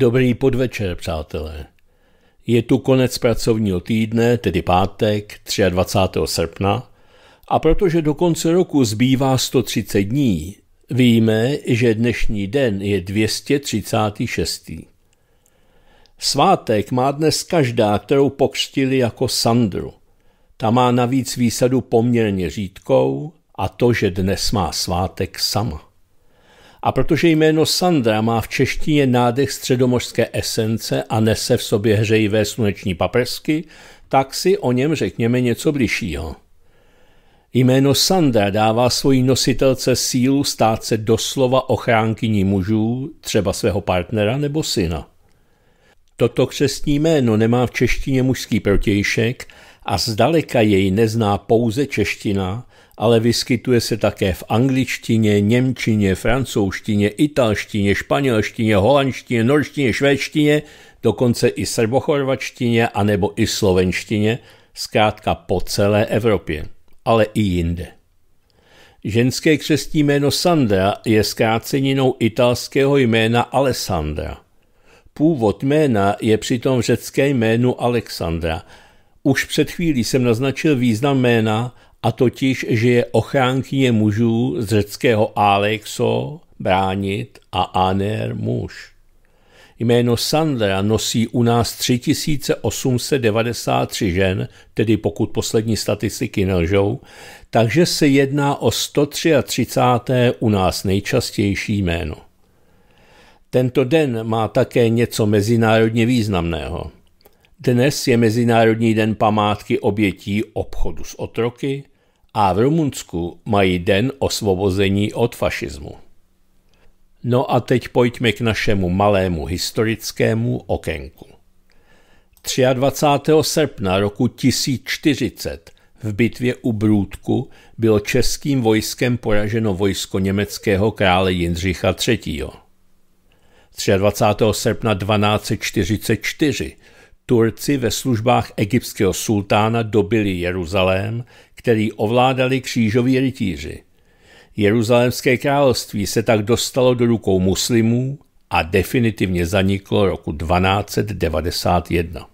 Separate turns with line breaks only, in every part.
Dobrý podvečer, přátelé. Je tu konec pracovního týdne, tedy pátek, 23. srpna, a protože do konce roku zbývá 130 dní, víme, že dnešní den je 236. Svátek má dnes každá, kterou pokřtili jako Sandru. Ta má navíc výsadu poměrně řídkou a to, že dnes má svátek sama. A protože jméno Sandra má v češtině nádech středomořské esence a nese v sobě hřejivé sluneční paprsky, tak si o něm řekněme něco bližšího. Jméno Sandra dává svojí nositelce sílu stát se doslova ochránkyní mužů, třeba svého partnera nebo syna. Toto křestní jméno nemá v češtině mužský protějšek a zdaleka jej nezná pouze čeština, ale vyskytuje se také v angličtině, němčině, francouzštině, italštině, španělštině, holandštině, norštině, švédštině, dokonce i srbochorvačtině anebo i slovenštině, zkrátka po celé Evropě, ale i jinde. Ženské křestní jméno Sandra je zkráceninou italského jména Alessandra. Původ jména je přitom v řecké jménu Alexandra. Už před chvílí jsem naznačil význam jména a totiž, že je ochránkyně mužů z řeckého Alexo bránit a Aner muž. Jméno Sandra nosí u nás 3893 žen, tedy pokud poslední statistiky nelžou, takže se jedná o 133. u nás nejčastější jméno. Tento den má také něco mezinárodně významného – dnes je Mezinárodní den památky obětí obchodu s otroky a v Rumunsku mají den osvobození od fašismu. No a teď pojďme k našemu malému historickému okénku. 23. srpna roku 1040 v bitvě u Brůdku bylo českým vojskem poraženo vojsko německého krále Jindřicha III. 23. srpna 1244 Turci ve službách egyptského sultána dobili Jeruzalém, který ovládali křížoví rytíři. Jeruzalémské království se tak dostalo do rukou muslimů a definitivně zaniklo roku 1291.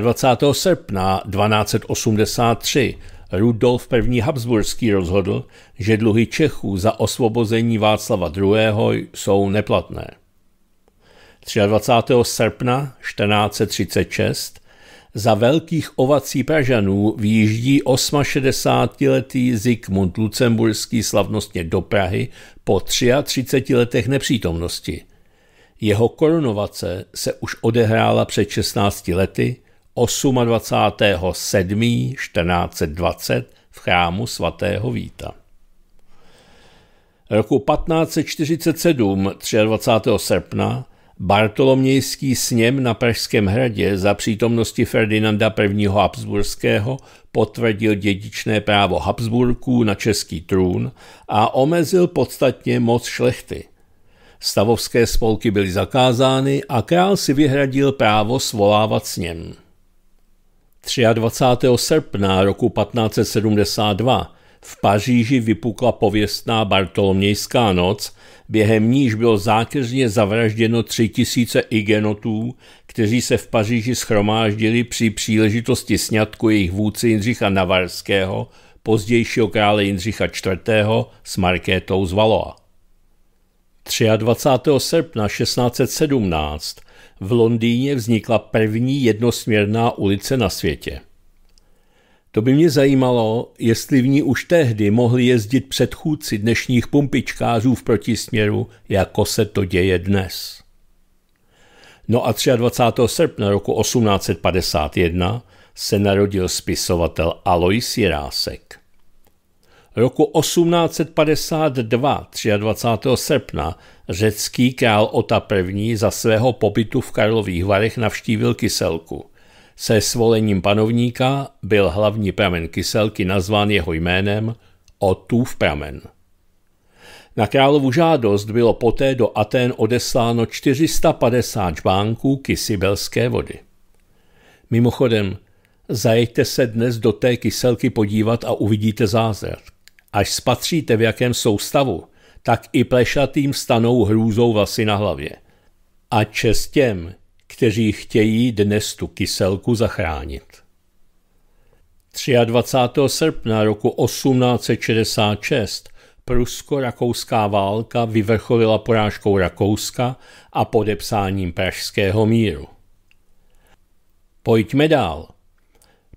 23. srpna 1283 Rudolf I. Habsburský rozhodl, že dluhy Čechů za osvobození Václava II. jsou neplatné. 23. srpna 1436 za velkých ovací Pražanů výjíždí 68-letý Zikmund Lucemburský slavnostně do Prahy po 33 letech nepřítomnosti. Jeho korunovace se už odehrála před 16 lety 28. 7. 1420 v chrámu svatého Víta. Roku 1547, 23. srpna, Bartolomějský sněm na Pražském hradě za přítomnosti Ferdinanda I. Habsburského potvrdil dědičné právo Habsburků na český trůn a omezil podstatně moc šlechty. Stavovské spolky byly zakázány a král si vyhradil právo svolávat sněm. 23. srpna roku 1572 v Paříži vypukla pověstná Bartolomějská noc, během níž bylo zákeřně zavražděno tři tisíce igenotů, kteří se v Paříži schromáždili při příležitosti sňatku jejich vůdce Jindřicha Navarského, pozdějšího krále Jindřicha IV. s Markétou z Valoa. 23. srpna 1617 v Londýně vznikla první jednosměrná ulice na světě. To by mě zajímalo, jestli v ní už tehdy mohli jezdit předchůdci dnešních pumpičkářů v protisměru, jako se to děje dnes. No a 23. srpna roku 1851 se narodil spisovatel Alois Jirásek. Roku 1852, 23. srpna, řecký král Ota I. za svého pobytu v Karlových Varech navštívil Kyselku – se svolením panovníka byl hlavní pramen Kyselky nazván jeho jménem Otův pramen. Na královu žádost bylo poté do Aten odesláno 450 žbánků kysibelské vody. Mimochodem, zajeďte se dnes do té kyselky podívat a uvidíte zázrak. Až spatříte, v jakém soustavu, tak i plešatým stanou hrůzou vlasy na hlavě. A čest těm, kteří chtějí dnes tu kyselku zachránit. 23. srpna roku 1866 prusko-rakouská válka vyvrcholila porážkou Rakouska a podepsáním Pražského míru. Pojďme dál.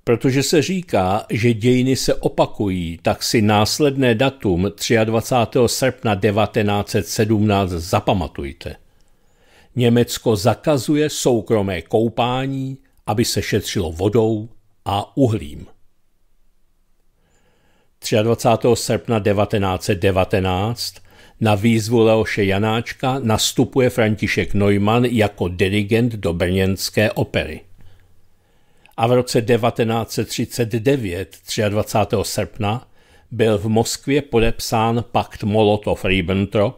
Protože se říká, že dějiny se opakují, tak si následné datum 23. srpna 1917 zapamatujte. Německo zakazuje soukromé koupání, aby se šetřilo vodou a uhlím. 23. srpna 1919 na výzvu Leoše Janáčka nastupuje František Neumann jako dirigent do brněnské opery. A v roce 1939, 23. srpna, byl v Moskvě podepsán pakt Molotov-Ribbentrop,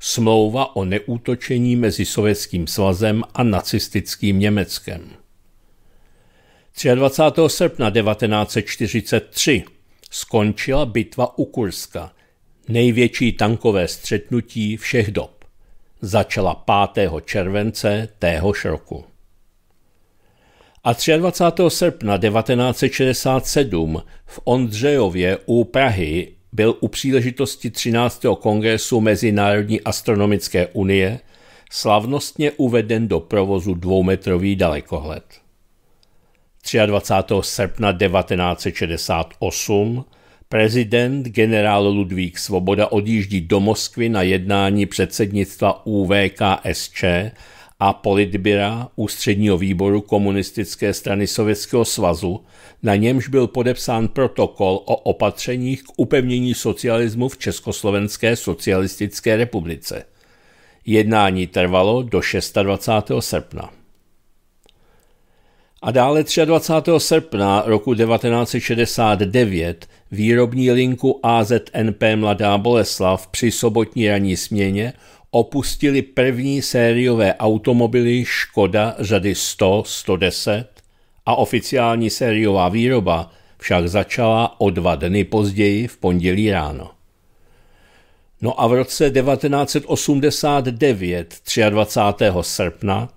smlouva o neútočení mezi Sovětským svazem a nacistickým Německem. 23. srpna 1943 skončila bitva u Kurska, největší tankové střetnutí všech dob. Začala 5. července téhož roku. A 23. srpna 1967 v Ondřejově u Prahy byl u příležitosti 13. kongresu Mezinárodní astronomické unie slavnostně uveden do provozu dvoumetrový dalekohled. 23. srpna 1968 prezident generál Ludvík Svoboda odjíždí do Moskvy na jednání předsednictva UVKSČ a politbira ústředního výboru komunistické strany Sovětského svazu, na němž byl podepsán protokol o opatřeních k upevnění socialismu v Československé socialistické republice. Jednání trvalo do 26. srpna. A dále 23. srpna roku 1969 výrobní linku AZNP Mladá Boleslav při sobotní ranní směně opustili první sériové automobily Škoda řady 100, 110 a oficiální sériová výroba však začala o dva dny později v pondělí ráno. No a v roce 1989, 23. srpna,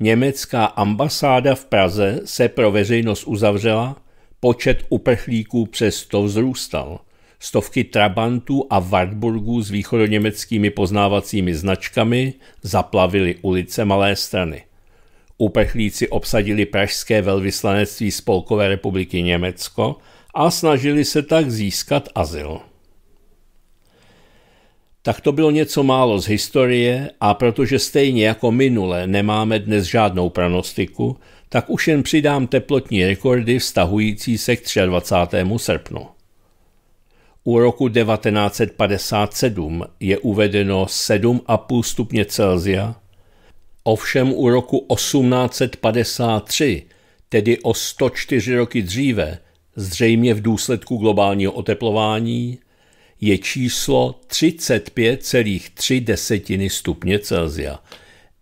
německá ambasáda v Praze se pro veřejnost uzavřela, počet uprchlíků přesto vzrůstal stovky Trabantů a Wartburgů s východoněmeckými poznávacími značkami zaplavily ulice Malé strany. Uprchlíci obsadili pražské velvyslanectví Spolkové republiky Německo a snažili se tak získat azyl. Tak to bylo něco málo z historie a protože stejně jako minule nemáme dnes žádnou pranostiku, tak už jen přidám teplotní rekordy vztahující se k 23. srpnu. U roku 1957 je uvedeno 7,5 stupně Celsia, ovšem u roku 1853, tedy o 104 roky dříve, zřejmě v důsledku globálního oteplování, je číslo 35,3 stupně Celsia.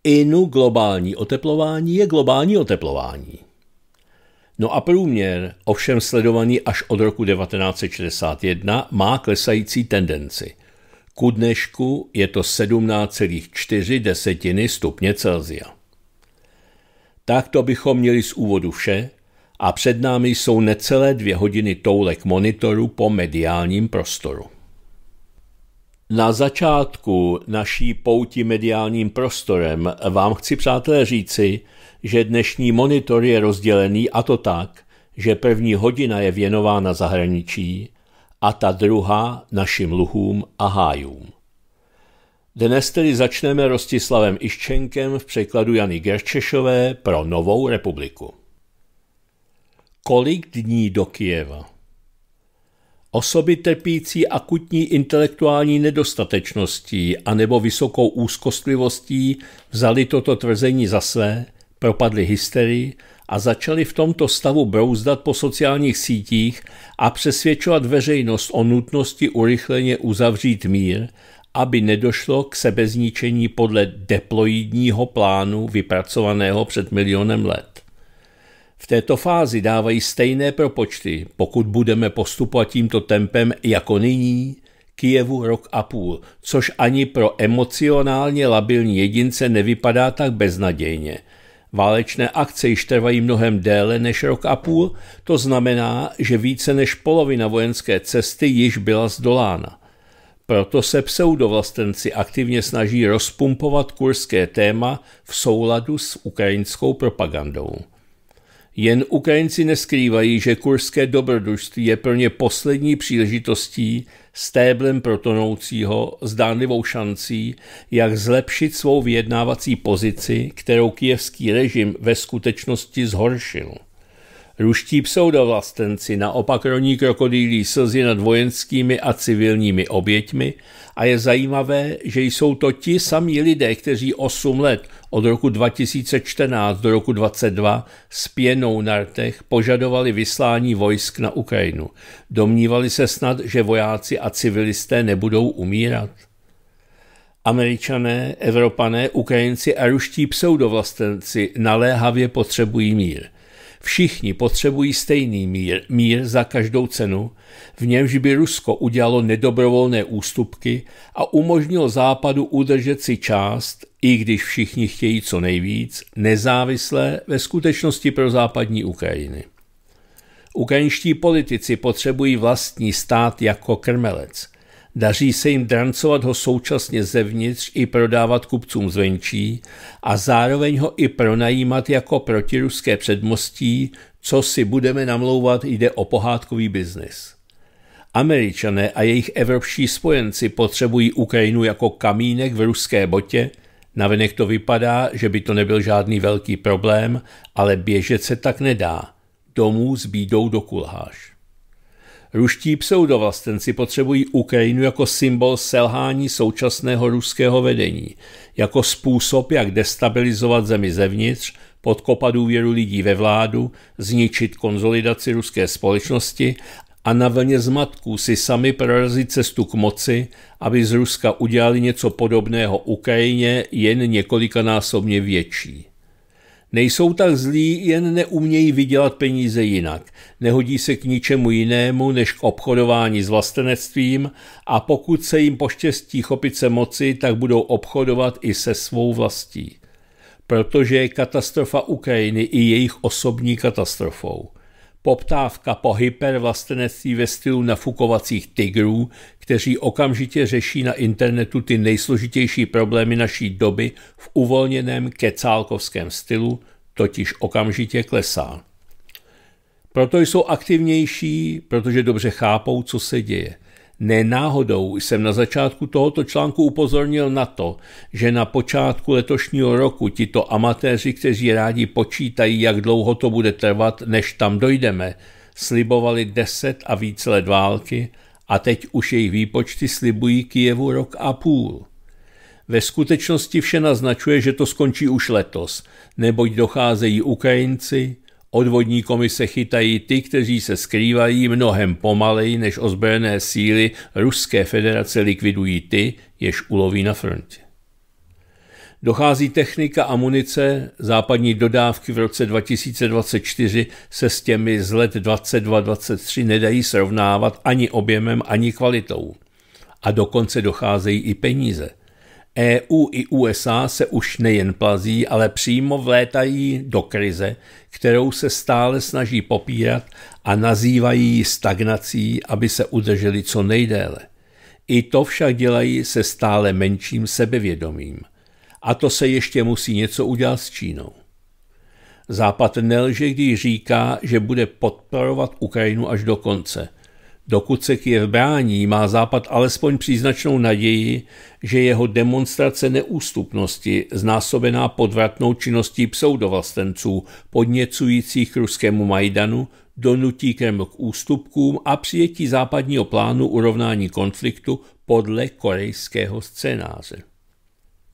Inu globální oteplování je globální oteplování. No a průměr, ovšem sledovaný až od roku 1961, má klesající tendenci. Ku dnešku je to 17,4 desetiny stupně Celzia. to bychom měli z úvodu vše a před námi jsou necelé dvě hodiny toulek monitoru po mediálním prostoru. Na začátku naší pouti mediálním prostorem vám chci, přátelé, říci, že dnešní monitor je rozdělený a to tak, že první hodina je věnována zahraničí a ta druhá našim luhům a hájům. Dnes tedy začneme Rostislavem Iščenkem v překladu Jany Gerčešové pro Novou republiku. Kolik dní do Kijeva? Osoby trpící akutní intelektuální nedostatečností anebo vysokou úzkostlivostí vzali toto tvrzení za své propadli hysterii a začali v tomto stavu brouzdat po sociálních sítích a přesvědčovat veřejnost o nutnosti urychleně uzavřít mír, aby nedošlo k sebezničení podle deploidního plánu vypracovaného před milionem let. V této fázi dávají stejné propočty, pokud budeme postupovat tímto tempem jako nyní, Kijevu rok a půl, což ani pro emocionálně labilní jedince nevypadá tak beznadějně – Válečné akce již trvají mnohem déle než rok a půl, to znamená, že více než polovina vojenské cesty již byla zdolána. Proto se pseudovlastenci aktivně snaží rozpumpovat kurské téma v souladu s ukrajinskou propagandou. Jen Ukrajinci neskrývají, že kurské dobrodružství je pro ně poslední příležitostí stéblem protonoucího zdánlivou šancí, jak zlepšit svou vyjednávací pozici, kterou kijevský režim ve skutečnosti zhoršil. Ruští pseudovlastenci naopak roní krokodýlí slzy nad vojenskými a civilními oběťmi a je zajímavé, že jsou to ti samí lidé, kteří 8 let od roku 2014 do roku 2022 s pěnou na rtech požadovali vyslání vojsk na Ukrajinu. Domnívali se snad, že vojáci a civilisté nebudou umírat. Američané, Evropané, Ukrajinci a ruští pseudovlastenci naléhavě potřebují mír – Všichni potřebují stejný mír, mír za každou cenu, v němž by Rusko udělalo nedobrovolné ústupky a umožnilo Západu udržet si část, i když všichni chtějí co nejvíc, nezávislé ve skutečnosti pro západní Ukrajiny. Ukrajinští politici potřebují vlastní stát jako krmelec – Daří se jim drancovat ho současně zevnitř i prodávat kupcům zvenčí a zároveň ho i pronajímat jako protiruské předmostí, co si budeme namlouvat, jde o pohádkový biznis. Američané a jejich evropští spojenci potřebují Ukrajinu jako kamínek v ruské botě, navenek to vypadá, že by to nebyl žádný velký problém, ale běžet se tak nedá. Domů s bídou do kulháš. Ruští pseudovlastenci potřebují Ukrajinu jako symbol selhání současného ruského vedení, jako způsob, jak destabilizovat zemi zevnitř, podkopat důvěru lidí ve vládu, zničit konzolidaci ruské společnosti a na vlně zmatků si sami prorazit cestu k moci, aby z Ruska udělali něco podobného Ukrajině, jen několikanásobně větší. Nejsou tak zlí, jen neumějí vydělat peníze jinak. Nehodí se k ničemu jinému než k obchodování s vlastenectvím a pokud se jim poštěstí chopit se moci, tak budou obchodovat i se svou vlastí. Protože je katastrofa Ukrajiny i jejich osobní katastrofou – Poptávka po hypervlastenectví ve stylu nafukovacích tigrů, kteří okamžitě řeší na internetu ty nejsložitější problémy naší doby v uvolněném kecálkovském stylu, totiž okamžitě klesá. Proto jsou aktivnější, protože dobře chápou, co se děje. Nenáhodou jsem na začátku tohoto článku upozornil na to, že na počátku letošního roku tito amatéři, kteří rádi počítají, jak dlouho to bude trvat, než tam dojdeme, slibovali deset a víc let války a teď už jejich výpočty slibují Kijevu rok a půl. Ve skutečnosti vše naznačuje, že to skončí už letos, neboť docházejí Ukrajinci, Odvodní komise chytají ty, kteří se skrývají mnohem pomaleji, než ozbrojené síly Ruské federace likvidují ty, jež uloví na frontě. Dochází technika a munice, západní dodávky v roce 2024 se s těmi z let 22-23 nedají srovnávat ani objemem, ani kvalitou. A dokonce docházejí i peníze – EU i USA se už nejen plazí, ale přímo vlétají do krize, kterou se stále snaží popírat a nazývají ji stagnací, aby se udrželi co nejdéle. I to však dělají se stále menším sebevědomím. A to se ještě musí něco udělat s Čínou. Západ nelže, když říká, že bude podporovat Ukrajinu až do konce – Dokud se Kiev brání, má Západ alespoň příznačnou naději, že jeho demonstrace neústupnosti, znásobená podvratnou činností pseudovlastenců, podněcujících k ruskému Majdanu, donutí Kreml k ústupkům a přijetí západního plánu urovnání konfliktu podle korejského scénáře.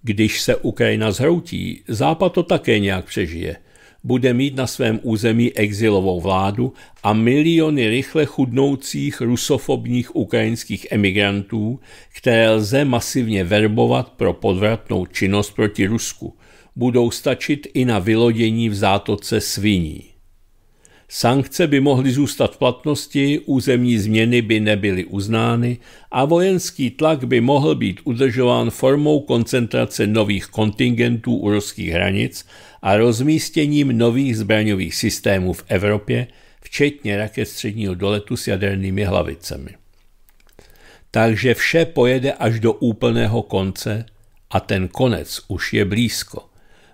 Když se Ukrajina zhroutí, Západ to také nějak přežije – bude mít na svém území exilovou vládu a miliony rychle chudnoucích rusofobních ukrajinských emigrantů, které lze masivně verbovat pro podvratnou činnost proti Rusku, budou stačit i na vylodění v zátoce sviní. Sankce by mohly zůstat v platnosti, územní změny by nebyly uznány a vojenský tlak by mohl být udržován formou koncentrace nových kontingentů u ruských hranic a rozmístěním nových zbraňových systémů v Evropě, včetně raket středního doletu s jadernými hlavicemi. Takže vše pojede až do úplného konce a ten konec už je blízko.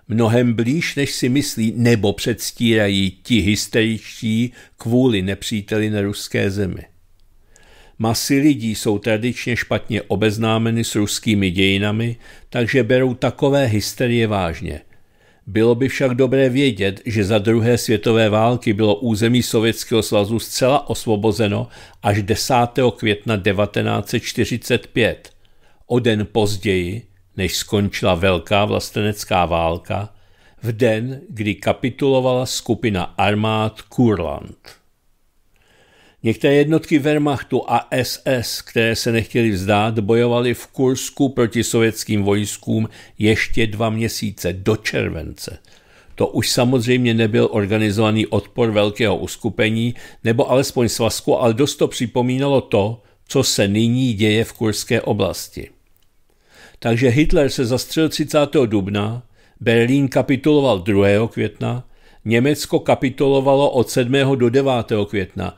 Mnohem blíž, než si myslí nebo předstírají ti hysteričtí kvůli nepříteli na ruské zemi. Masy lidí jsou tradičně špatně obeznámeny s ruskými dějinami, takže berou takové hysterie vážně. Bylo by však dobré vědět, že za druhé světové války bylo území Sovětského svazu zcela osvobozeno až 10. května 1945. O den později, než skončila Velká vlastenecká válka, v den, kdy kapitulovala skupina armád Kurland. Některé jednotky Wehrmachtu a SS, které se nechtěly vzdát, bojovaly v Kursku proti sovětským vojskům ještě dva měsíce do července. To už samozřejmě nebyl organizovaný odpor velkého uskupení nebo alespoň svazku, ale dost to připomínalo to, co se nyní děje v kurské oblasti. Takže Hitler se zastřelil 30. dubna, Berlín kapituloval 2. května, Německo kapitulovalo od 7. do 9. května,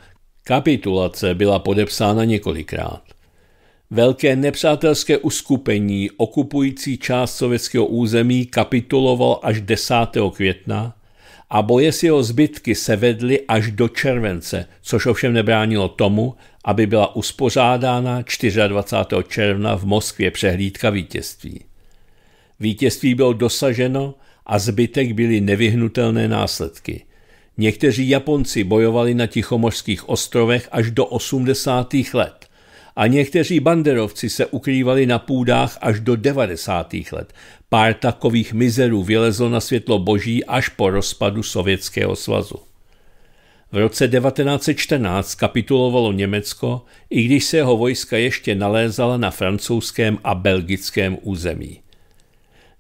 Kapitulace byla podepsána několikrát. Velké nepřátelské uskupení okupující část sovětského území kapitulovalo až 10. května a boje s jeho zbytky se vedly až do července, což ovšem nebránilo tomu, aby byla uspořádána 24. června v Moskvě přehlídka vítězství. Vítězství bylo dosaženo a zbytek byly nevyhnutelné následky – Někteří Japonci bojovali na Tichomořských ostrovech až do 80. let a někteří banderovci se ukrývali na půdách až do 90. let. Pár takových mizerů vylezlo na světlo boží až po rozpadu Sovětského svazu. V roce 1914 kapitulovalo Německo, i když se jeho vojska ještě nalézala na francouzském a belgickém území.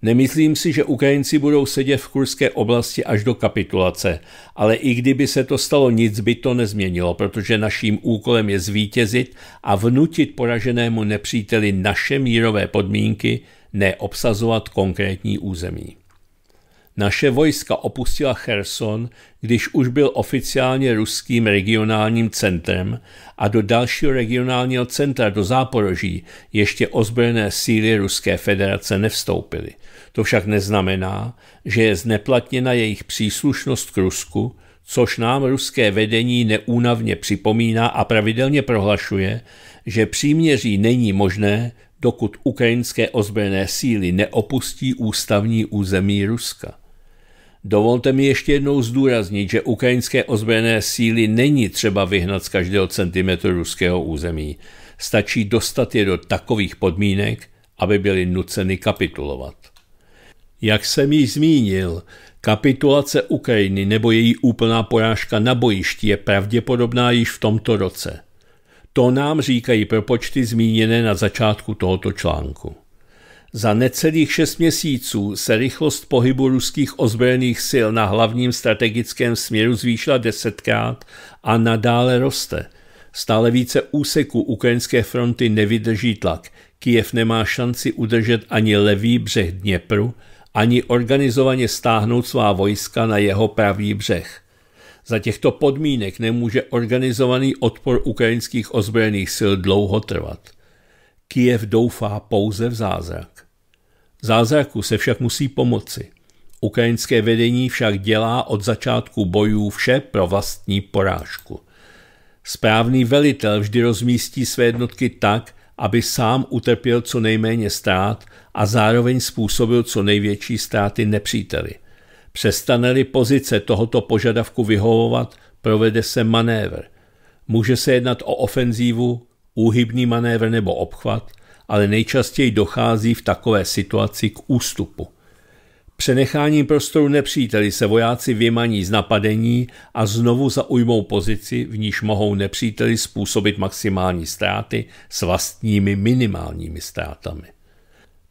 Nemyslím si, že Ukrajinci budou sedět v kurské oblasti až do kapitulace, ale i kdyby se to stalo, nic by to nezměnilo, protože naším úkolem je zvítězit a vnutit poraženému nepříteli naše mírové podmínky, neobsazovat konkrétní území. Naše vojska opustila Cherson, když už byl oficiálně ruským regionálním centrem a do dalšího regionálního centra do Záporoží ještě ozbrojené síly Ruské federace nevstoupily – to však neznamená, že je zneplatněna jejich příslušnost k Rusku, což nám ruské vedení neúnavně připomíná a pravidelně prohlašuje, že příměří není možné, dokud ukrajinské ozbrojené síly neopustí ústavní území Ruska. Dovolte mi ještě jednou zdůraznit, že ukrajinské ozbrojené síly není třeba vyhnat z každého centimetru ruského území. Stačí dostat je do takových podmínek, aby byly nuceny kapitulovat. Jak jsem již zmínil, kapitulace Ukrajiny nebo její úplná porážka na bojišti je pravděpodobná již v tomto roce. To nám říkají propočty zmíněné na začátku tohoto článku. Za necelých šest měsíců se rychlost pohybu ruských ozbrojených sil na hlavním strategickém směru zvýšila desetkrát a nadále roste. Stále více úseků ukrajinské fronty nevydrží tlak. Kijev nemá šanci udržet ani levý břeh Dněpru ani organizovaně stáhnout svá vojska na jeho pravý břeh. Za těchto podmínek nemůže organizovaný odpor ukrajinských ozbrojených sil dlouho trvat. Kijev doufá pouze v zázrak. Zázraku se však musí pomoci. Ukrajinské vedení však dělá od začátku bojů vše pro vlastní porážku. Správný velitel vždy rozmístí své jednotky tak, aby sám utrpěl co nejméně ztrát a zároveň způsobil co největší ztráty nepříteli. Přestane-li pozice tohoto požadavku vyhovovat, provede se manévr. Může se jednat o ofenzívu, úhybný manévr nebo obchvat, ale nejčastěji dochází v takové situaci k ústupu. Přenecháním prostoru nepříteli se vojáci vymaní z napadení a znovu zaujmou pozici, v níž mohou nepříteli způsobit maximální ztráty s vlastními minimálními ztrátami.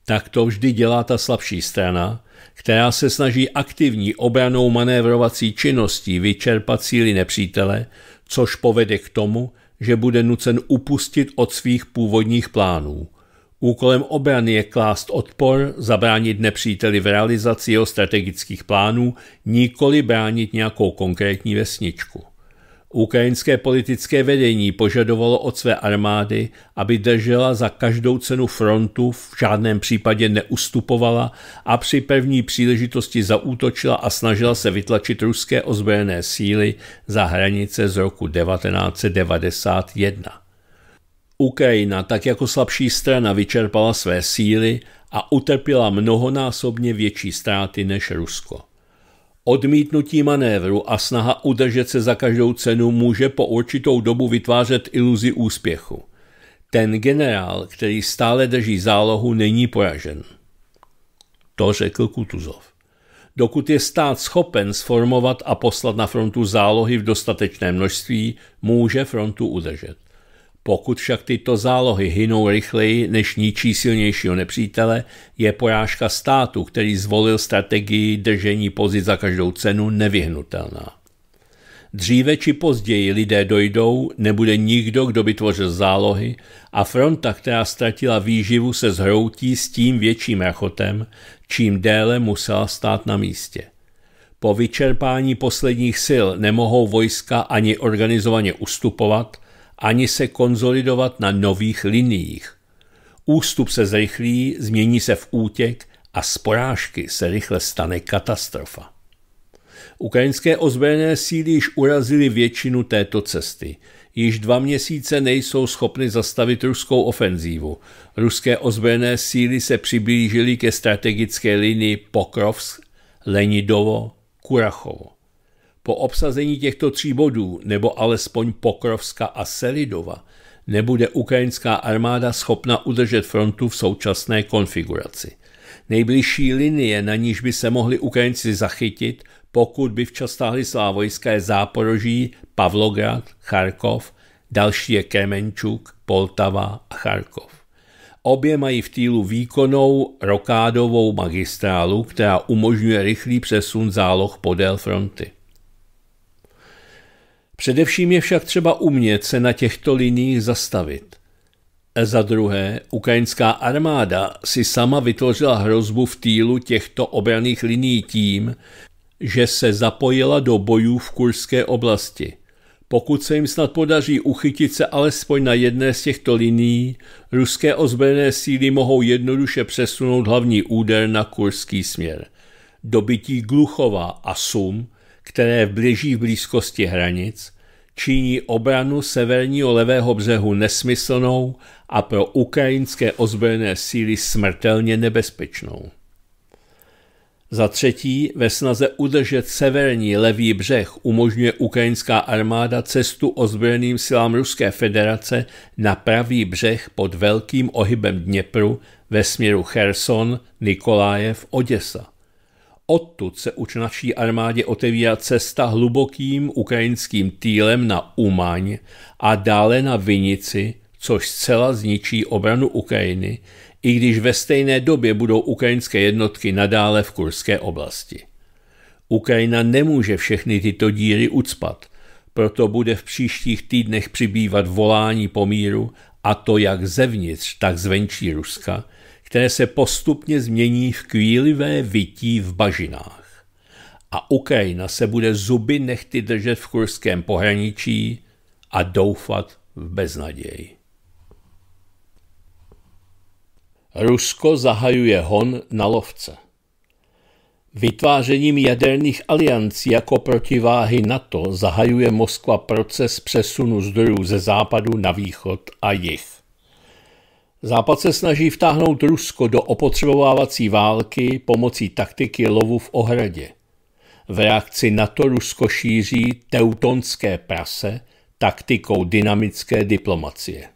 Tak to vždy dělá ta slabší strana, která se snaží aktivní obranou manévrovací činností vyčerpat síly nepřítele, což povede k tomu, že bude nucen upustit od svých původních plánů – Úkolem obrany je klást odpor, zabránit nepříteli v realizaci jeho strategických plánů, nikoli bránit nějakou konkrétní vesničku. Ukrajinské politické vedení požadovalo od své armády, aby držela za každou cenu frontu, v žádném případě neustupovala a při první příležitosti zaútočila a snažila se vytlačit ruské ozbrojené síly za hranice z roku 1991. Ukrajina tak jako slabší strana vyčerpala své síly a utrpěla mnohonásobně větší ztráty než Rusko. Odmítnutí manévru a snaha udržet se za každou cenu může po určitou dobu vytvářet iluzi úspěchu. Ten generál, který stále drží zálohu, není poražen. To řekl Kutuzov. Dokud je stát schopen sformovat a poslat na frontu zálohy v dostatečné množství, může frontu udržet. Pokud však tyto zálohy hynou rychleji než ničí silnějšího nepřítele, je porážka státu, který zvolil strategii držení pozic za každou cenu, nevyhnutelná. Dříve či později lidé dojdou, nebude nikdo, kdo by tvořil zálohy a fronta, která ztratila výživu, se zhroutí s tím větším rachotem, čím déle musela stát na místě. Po vyčerpání posledních sil nemohou vojska ani organizovaně ustupovat – ani se konzolidovat na nových liniích. Ústup se zrychlí, změní se v útěk a z porážky se rychle stane katastrofa. Ukrajinské ozbrojené síly již urazily většinu této cesty. Již dva měsíce nejsou schopny zastavit ruskou ofenzívu. Ruské ozbrojené síly se přiblížily ke strategické linii Pokrovsk, Lenidovo, Kurachovo. Po obsazení těchto tří bodů, nebo alespoň Pokrovska a Selidova, nebude ukrajinská armáda schopna udržet frontu v současné konfiguraci. Nejbližší linie, na níž by se mohli Ukrajinci zachytit, pokud by včas stáhli svá vojska, je Záporoží, Pavlograd, Charkov, další je Kemenčuk, Poltava a Charkov. Obě mají v týlu výkonnou rokádovou magistrálu, která umožňuje rychlý přesun záloh podél fronty. Především je však třeba umět se na těchto liních zastavit. E za druhé, ukrajinská armáda si sama vytvořila hrozbu v týlu těchto obraných liní tím, že se zapojila do bojů v kurské oblasti. Pokud se jim snad podaří uchytit se alespoň na jedné z těchto liní, ruské ozbrojené síly mohou jednoduše přesunout hlavní úder na kurský směr. Dobití Gluchova a Sum – které běží v blízkosti hranic, činí obranu severního levého břehu nesmyslnou a pro ukrajinské ozbrojené síly smrtelně nebezpečnou. Za třetí, ve snaze udržet severní levý břeh umožňuje ukrajinská armáda cestu ozbrojeným silám Ruské federace na pravý břeh pod velkým ohybem Dněpru ve směru Cherson, Nikolájev, Oděsa. Odtud se už naší armádě otevírá cesta hlubokým ukrajinským týlem na Umaň a dále na Vinici, což zcela zničí obranu Ukrajiny, i když ve stejné době budou ukrajinské jednotky nadále v kurské oblasti. Ukrajina nemůže všechny tyto díry ucpat, proto bude v příštích týdnech přibývat volání po míru, a to jak zevnitř, tak zvenčí Ruska – které se postupně změní v kvílivé vytí v bažinách. A Ukrajina se bude zuby nechty držet v kurském pohraničí a doufat v beznaději. Rusko zahajuje hon na lovce. Vytvářením jaderných aliancí jako protiváhy NATO zahajuje Moskva proces přesunu zdrojů ze západu na východ a jih. Západ se snaží vtáhnout Rusko do opotřebovávací války pomocí taktiky lovu v ohradě. V reakci na to Rusko šíří teutonské prase taktikou dynamické diplomacie.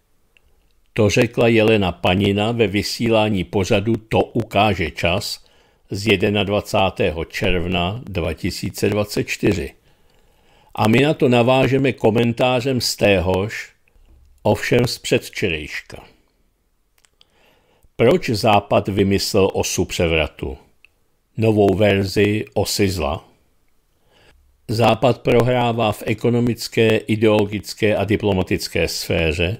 To řekla Jelena Panina ve vysílání pořadu To ukáže čas z 21. června 2024. A my na to navážeme komentářem z téhož, ovšem z předčerejška. Proč Západ vymyslel osu převratu? Novou verzi osy zla? Západ prohrává v ekonomické, ideologické a diplomatické sféře,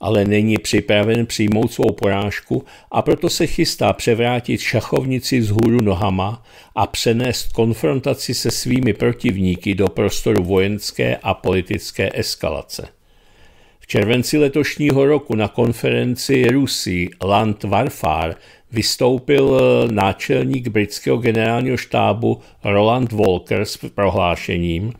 ale není připraven přijmout svou porážku a proto se chystá převrátit šachovnici z hůru nohama a přenést konfrontaci se svými protivníky do prostoru vojenské a politické eskalace červenci letošního roku na konferenci Rusy Land Warfare vystoupil eh, náčelník britského generálního štábu Roland Walker s prohlášením,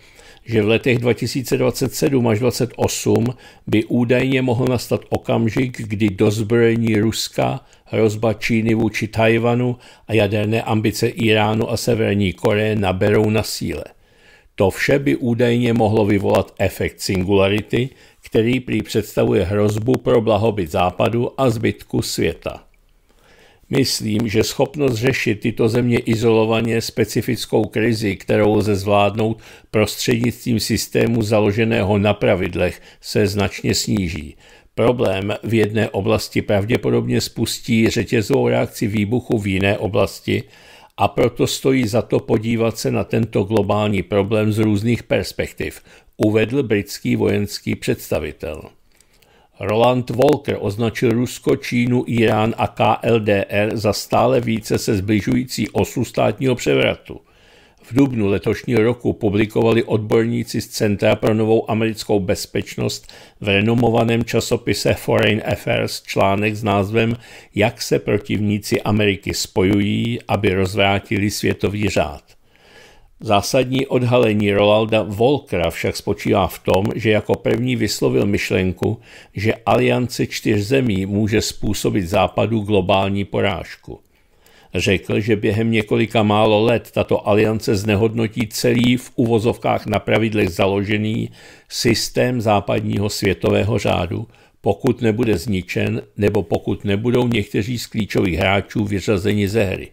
že v letech 2027 až 2028 by údajně mohl nastat okamžik, kdy dozbrojení Ruska, hrozba Číny vůči Tajvanu a jaderné ambice Iránu a Severní Koreje naberou na síle. To vše by údajně mohlo vyvolat efekt singularity, který prý představuje hrozbu pro blahobyt západu a zbytku světa. Myslím, že schopnost řešit tyto země izolovaně specifickou krizi, kterou lze zvládnout prostřednictvím systému založeného na pravidlech, se značně sníží. Problém v jedné oblasti pravděpodobně spustí řetězovou reakci výbuchu v jiné oblasti a proto stojí za to podívat se na tento globální problém z různých perspektiv, uvedl britský vojenský představitel. Roland Walker označil Rusko, Čínu, Irán a KLDR za stále více se zbližující osu státního převratu. V dubnu letošního roku publikovali odborníci z Centra pro novou americkou bezpečnost v renomovaném časopise Foreign Affairs článek s názvem Jak se protivníci Ameriky spojují, aby rozvrátili světový řád. Zásadní odhalení Rolanda Volkra však spočívá v tom, že jako první vyslovil myšlenku, že aliance čtyř zemí může způsobit západu globální porážku. Řekl, že během několika málo let tato aliance znehodnotí celý v uvozovkách na pravidlech založený systém západního světového řádu, pokud nebude zničen nebo pokud nebudou někteří z klíčových hráčů vyřazeni ze hry.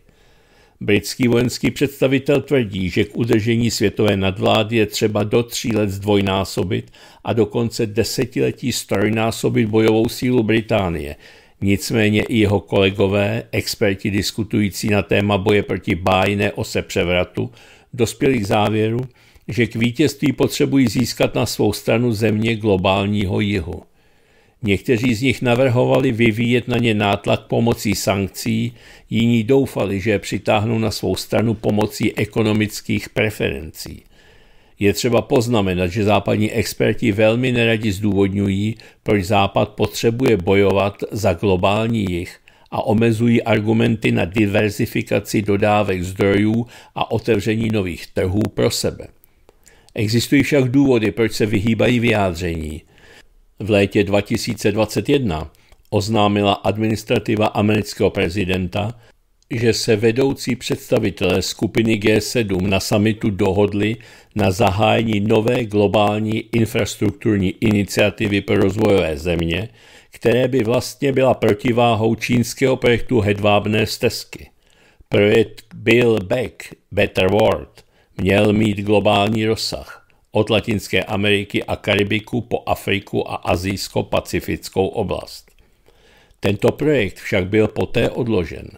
Britský vojenský představitel tvrdí, že k udržení světové nadvlády je třeba do tří let zdvojnásobit a dokonce desetiletí strojnásobit bojovou sílu Británie. Nicméně i jeho kolegové, experti diskutující na téma boje proti bájné ose převratu, dospěli k závěru, že k vítězství potřebují získat na svou stranu země globálního jihu. Někteří z nich navrhovali vyvíjet na ně nátlak pomocí sankcí, jiní doufali, že je přitáhnou na svou stranu pomocí ekonomických preferencí. Je třeba poznamenat, že západní experti velmi neradi zdůvodňují, proč Západ potřebuje bojovat za globální jich a omezují argumenty na diverzifikaci dodávek zdrojů a otevření nových trhů pro sebe. Existují však důvody, proč se vyhýbají vyjádření – v létě 2021 oznámila administrativa amerického prezidenta, že se vedoucí představitelé skupiny G7 na samitu dohodli na zahájení nové globální infrastrukturní iniciativy pro rozvojové země, které by vlastně byla protiváhou čínského projektu Hedvábné stezky. Projekt Build Back Better World měl mít globální rozsah od Latinské Ameriky a Karibiku po Afriku a Azijsko-pacifickou oblast. Tento projekt však byl poté odložen.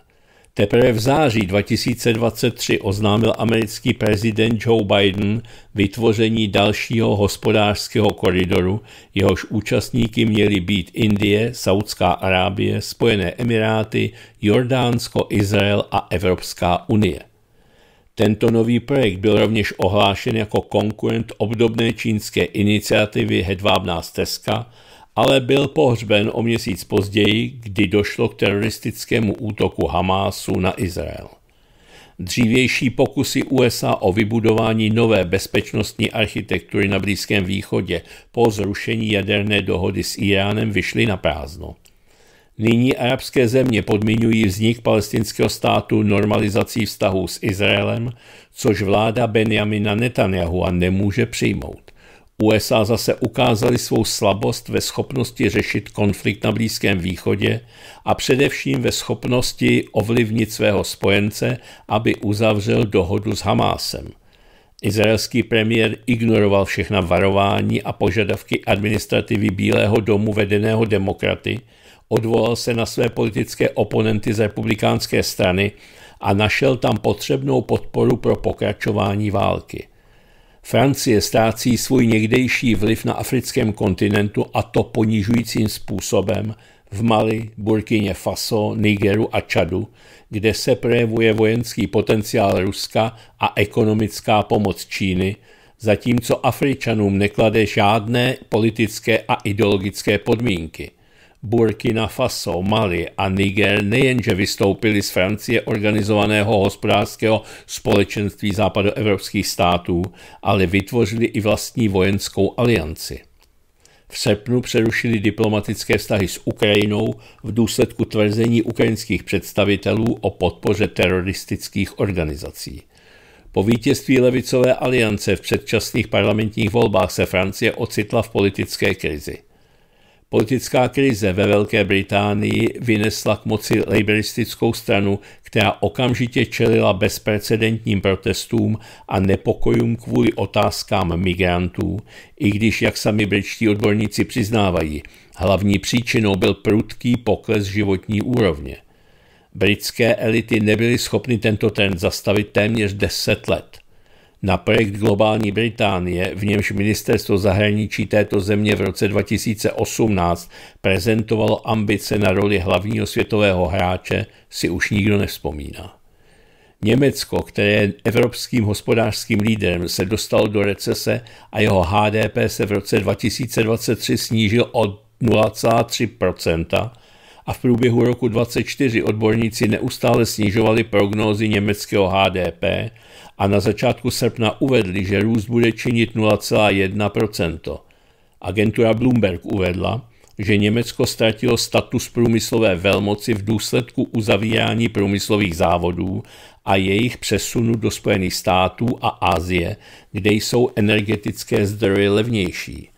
Teprve v září 2023 oznámil americký prezident Joe Biden vytvoření dalšího hospodářského koridoru, jehož účastníky měly být Indie, Saudská Arábie, Spojené Emiráty, Jordánsko, Izrael a Evropská unie. Tento nový projekt byl rovněž ohlášen jako konkurent obdobné čínské iniciativy Hedvábná stezka, ale byl pohřben o měsíc později, kdy došlo k teroristickému útoku Hamásu na Izrael. Dřívější pokusy USA o vybudování nové bezpečnostní architektury na Blízkém východě po zrušení jaderné dohody s Iránem vyšly na prázdno. Nyní arabské země podmiňují vznik palestinského státu normalizací vztahů s Izraelem, což vláda Benjamina Netanyahu a nemůže přijmout. USA zase ukázali svou slabost ve schopnosti řešit konflikt na Blízkém východě a především ve schopnosti ovlivnit svého spojence, aby uzavřel dohodu s Hamásem. Izraelský premiér ignoroval všechna varování a požadavky administrativy Bílého domu vedeného demokraty, odvolal se na své politické oponenty z republikánské strany a našel tam potřebnou podporu pro pokračování války. Francie ztrácí svůj někdejší vliv na africkém kontinentu a to ponižujícím způsobem v Mali, Burkině Faso, Nigeru a Čadu, kde se projevuje vojenský potenciál Ruska a ekonomická pomoc Číny, zatímco Afričanům neklade žádné politické a ideologické podmínky – Burkina Faso, Mali a Niger nejenže vystoupili z Francie organizovaného hospodářského společenství západoevropských států, ale vytvořili i vlastní vojenskou alianci. V srpnu přerušili diplomatické vztahy s Ukrajinou v důsledku tvrzení ukrajinských představitelů o podpoře teroristických organizací. Po vítězství levicové aliance v předčasných parlamentních volbách se Francie ocitla v politické krizi. Politická krize ve Velké Británii vynesla k moci laboristickou stranu, která okamžitě čelila bezprecedentním protestům a nepokojům kvůli otázkám migrantů, i když, jak sami britští odborníci přiznávají, hlavní příčinou byl prudký pokles životní úrovně. Britské elity nebyly schopny tento trend zastavit téměř 10 let – na projekt Globální Británie, v němž ministerstvo zahraničí této země v roce 2018 prezentovalo ambice na roli hlavního světového hráče, si už nikdo nevzpomíná. Německo, které je evropským hospodářským lídrem, se dostalo do recese a jeho HDP se v roce 2023 snížil o 0,3 a v průběhu roku 2024 odborníci neustále snižovali prognózy německého HDP a na začátku srpna uvedli, že růst bude činit 0,1 Agentura Bloomberg uvedla, že Německo ztratilo status průmyslové velmoci v důsledku uzavírání průmyslových závodů a jejich přesunu do Spojených států a Asie, kde jsou energetické zdroje levnější.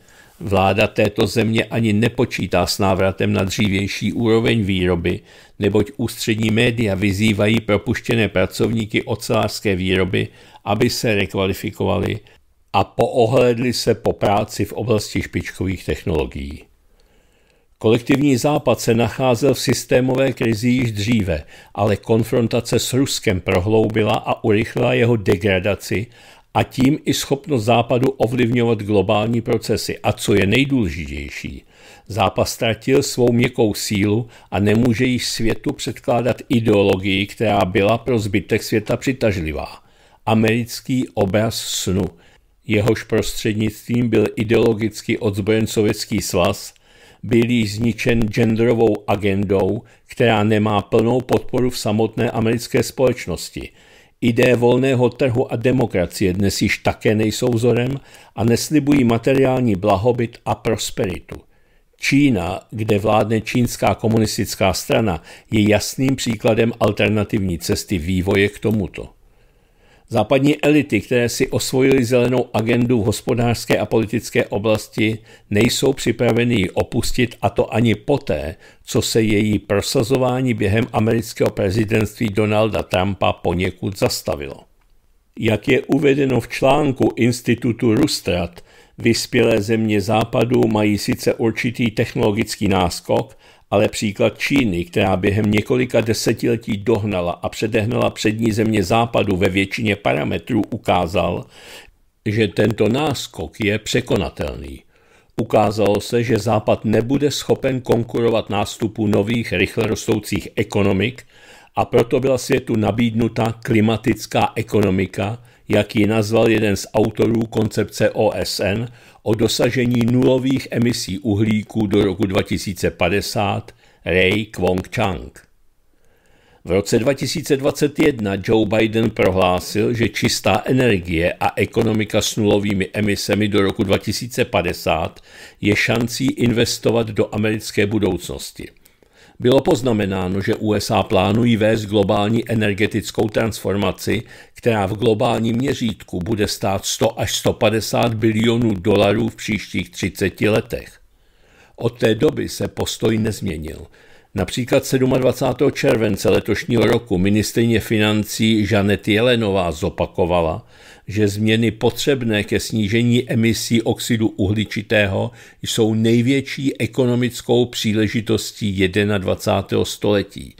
Vláda této země ani nepočítá s návratem na dřívější úroveň výroby, neboť ústřední média vyzývají propuštěné pracovníky ocelářské výroby, aby se rekvalifikovali a poohledli se po práci v oblasti špičkových technologií. Kolektivní západ se nacházel v systémové krizi již dříve, ale konfrontace s Ruskem prohloubila a urychlila jeho degradaci a tím i schopnost Západu ovlivňovat globální procesy. A co je nejdůležitější, Západ ztratil svou měkkou sílu a nemůže již světu předkládat ideologii, která byla pro zbytek světa přitažlivá. Americký obraz snu, jehož prostřednictvím byl ideologicky odzbrojen Sovětský svaz, byl již zničen genderovou agendou, která nemá plnou podporu v samotné americké společnosti – Ideje volného trhu a demokracie dnes již také nejsou vzorem a neslibují materiální blahobyt a prosperitu. Čína, kde vládne čínská komunistická strana, je jasným příkladem alternativní cesty vývoje k tomuto. Západní elity, které si osvojily zelenou agendu v hospodářské a politické oblasti, nejsou připraveny ji opustit a to ani poté, co se její prosazování během amerického prezidentství Donalda Trumpa poněkud zastavilo. Jak je uvedeno v článku Institutu Rustrat, vyspělé země západu mají sice určitý technologický náskok, ale příklad Číny, která během několika desetiletí dohnala a předehnala přední země západu ve většině parametrů, ukázal, že tento náskok je překonatelný. Ukázalo se, že Západ nebude schopen konkurovat nástupu nových, rychle rostoucích ekonomik a proto byla světu nabídnuta klimatická ekonomika, jak ji nazval jeden z autorů koncepce OSN o dosažení nulových emisí uhlíku do roku 2050 Ray Kwong Chang. V roce 2021 Joe Biden prohlásil, že čistá energie a ekonomika s nulovými emisemi do roku 2050 je šancí investovat do americké budoucnosti. Bylo poznamenáno, že USA plánují vést globální energetickou transformaci, která v globálním měřítku bude stát 100 až 150 bilionů dolarů v příštích 30 letech. Od té doby se postoj nezměnil. Například 27. července letošního roku ministrině financí Janet Jelenová zopakovala, že změny potřebné ke snížení emisí oxidu uhličitého jsou největší ekonomickou příležitostí 21. století.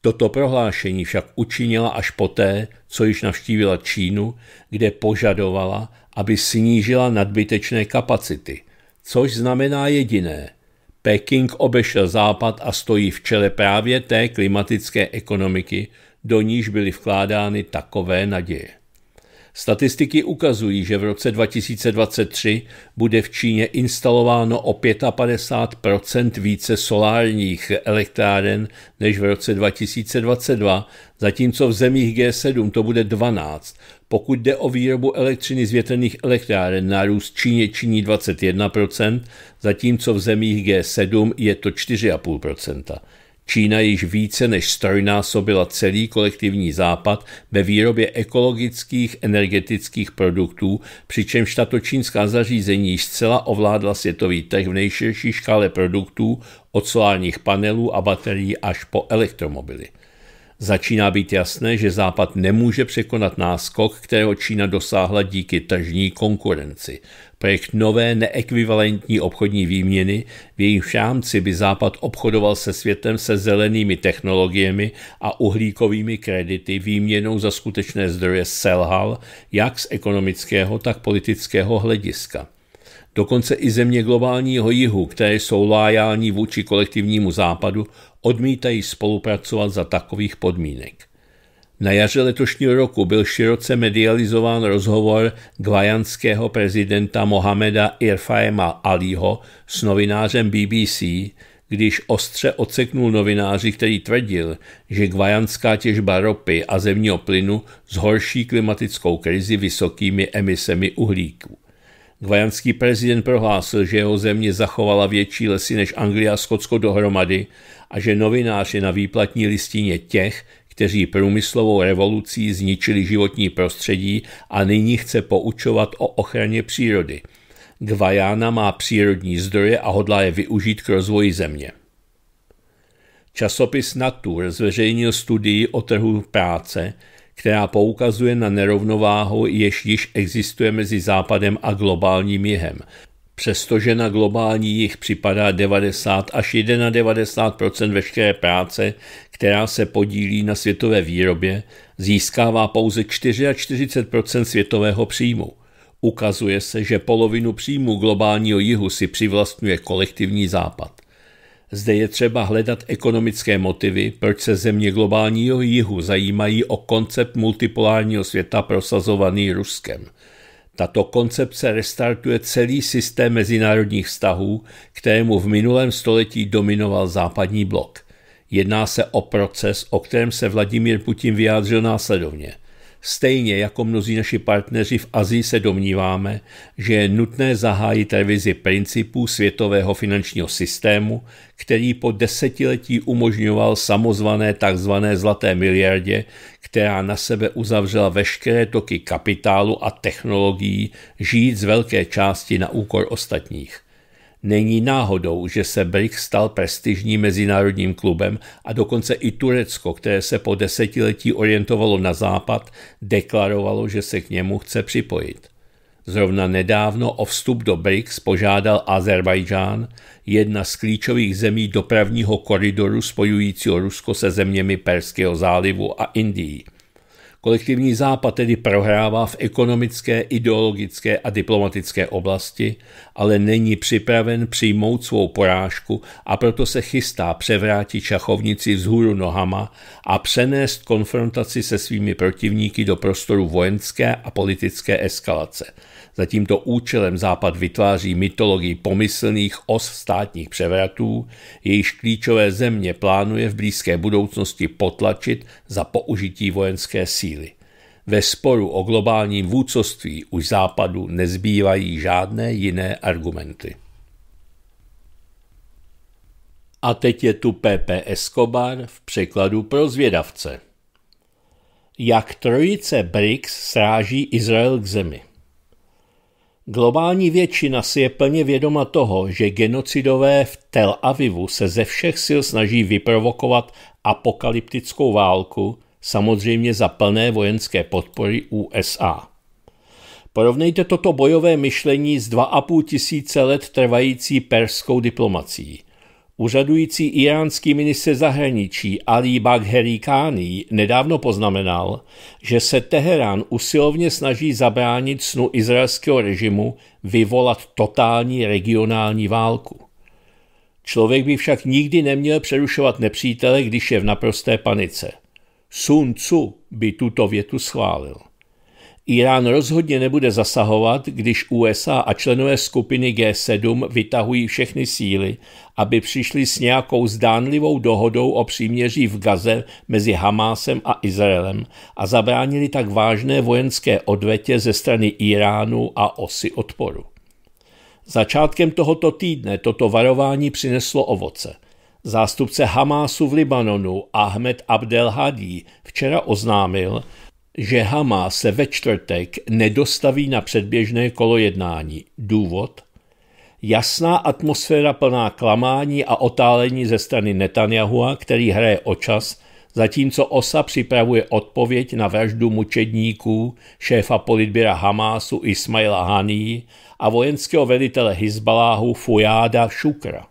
Toto prohlášení však učinila až poté, co již navštívila Čínu, kde požadovala, aby snížila nadbytečné kapacity, což znamená jediné. Peking obešel západ a stojí v čele právě té klimatické ekonomiky, do níž byly vkládány takové naděje. Statistiky ukazují, že v roce 2023 bude v Číně instalováno o 55 více solárních elektráren než v roce 2022, zatímco v zemích G7 to bude 12. Pokud jde o výrobu elektřiny z větrných elektráren, nárůst Číně činí 21 zatímco v zemích G7 je to 4,5 Čína již více než strojnásobila celý kolektivní západ ve výrobě ekologických energetických produktů, přičemž tato čínská zařízení již zcela ovládla světový trh v nejširší škále produktů od solárních panelů a baterií až po elektromobily. Začíná být jasné, že Západ nemůže překonat náskok, kterého Čína dosáhla díky tržní konkurenci. Projekt nové neekvivalentní obchodní výměny, v jejím šámci by Západ obchodoval se světem se zelenými technologiemi a uhlíkovými kredity výměnou za skutečné zdroje selhal jak z ekonomického, tak politického hlediska. Dokonce i země globálního jihu, které jsou lojální vůči kolektivnímu západu, odmítají spolupracovat za takových podmínek. Na jaře letošního roku byl široce medializován rozhovor gvajanského prezidenta Mohameda Irfaema Aliho s novinářem BBC, když ostře odseknul novináři, který tvrdil, že gvajanská těžba ropy a zemního plynu zhorší klimatickou krizi vysokými emisemi uhlíku. Gvajanský prezident prohlásil, že jeho země zachovala větší lesy než Anglie a Skotsko dohromady a že novinář je na výplatní listině těch, kteří průmyslovou revolucí zničili životní prostředí a nyní chce poučovat o ochraně přírody. Gvajána má přírodní zdroje a hodlá je využít k rozvoji země. Časopis Natur zveřejnil studii o trhu práce, která poukazuje na nerovnováhu, jež již existuje mezi Západem a globálním jihem přestože na globální jich připadá 90 až 91 veškeré práce, která se podílí na světové výrobě, získává pouze 44 světového příjmu. Ukazuje se, že polovinu příjmu globálního jihu si přivlastňuje kolektivní západ. Zde je třeba hledat ekonomické motivy, proč se země globálního jihu zajímají o koncept multipolárního světa prosazovaný Ruskem – tato koncepce restartuje celý systém mezinárodních vztahů, kterému v minulém století dominoval západní blok. Jedná se o proces, o kterém se Vladimír Putin vyjádřil následovně – Stejně jako mnozí naši partneři v Azii se domníváme, že je nutné zahájit revizi principů světového finančního systému, který po desetiletí umožňoval samozvané tzv. zlaté miliardě, která na sebe uzavřela veškeré toky kapitálu a technologií, žít z velké části na úkor ostatních. Není náhodou, že se BRIC stal prestižním mezinárodním klubem a dokonce i Turecko, které se po desetiletí orientovalo na západ, deklarovalo, že se k němu chce připojit. Zrovna nedávno o vstup do BRICS požádal Azerbajdžán, jedna z klíčových zemí dopravního koridoru spojujícího Rusko se zeměmi Perského zálivu a Indií – Kolektivní západ tedy prohrává v ekonomické, ideologické a diplomatické oblasti, ale není připraven přijmout svou porážku a proto se chystá převrátit šachovnici vzhůru nohama a přenést konfrontaci se svými protivníky do prostoru vojenské a politické eskalace – za tímto účelem Západ vytváří mytologii pomyslných os státních převratů, jejíž klíčové země plánuje v blízké budoucnosti potlačit za použití vojenské síly. Ve sporu o globálním vůdcovství už Západu nezbývají žádné jiné argumenty. A teď je tu PP Escobar v překladu pro zvědavce. Jak trojice BRICS sráží Izrael k zemi. Globální většina si je plně vědoma toho, že genocidové v Tel Avivu se ze všech sil snaží vyprovokovat apokalyptickou válku, samozřejmě za plné vojenské podpory USA. Porovnejte toto bojové myšlení s 2,5 tisíce let trvající perskou diplomací. Úřadující iránský minister zahraničí Ali Bagheri Khani nedávno poznamenal, že se Teherán usilovně snaží zabránit snu izraelského režimu vyvolat totální regionální válku. Člověk by však nikdy neměl přerušovat nepřítele, když je v naprosté panice. Sun Tzu by tuto větu schválil. Irán rozhodně nebude zasahovat, když USA a členové skupiny G7 vytahují všechny síly, aby přišli s nějakou zdánlivou dohodou o příměří v Gaze mezi Hamásem a Izraelem a zabránili tak vážné vojenské odvetě ze strany Iránu a osy odporu. Začátkem tohoto týdne toto varování přineslo ovoce – Zástupce Hamásu v Libanonu Ahmed Abdelhadi včera oznámil, že Hama se ve čtvrtek nedostaví na předběžné kolo jednání. Důvod? Jasná atmosféra plná klamání a otálení ze strany Netanyahua, který hraje o čas, zatímco OSA připravuje odpověď na vraždu mučedníků, šéfa politběra Hamásu Ismaila Haní a vojenského velitele Hizbaláhu Fujáda Šukra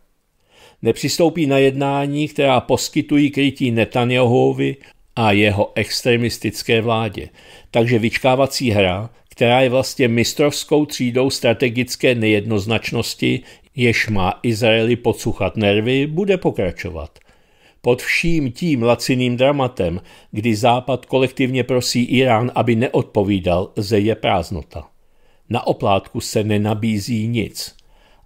nepřistoupí na jednání, která poskytují krytí Netanyahuovi a jeho extremistické vládě. Takže vyčkávací hra, která je vlastně mistrovskou třídou strategické nejednoznačnosti, jež má Izraeli podsuchat nervy, bude pokračovat. Pod vším tím laciným dramatem, kdy Západ kolektivně prosí Irán, aby neodpovídal, zeje prázdnota. Na oplátku se nenabízí nic.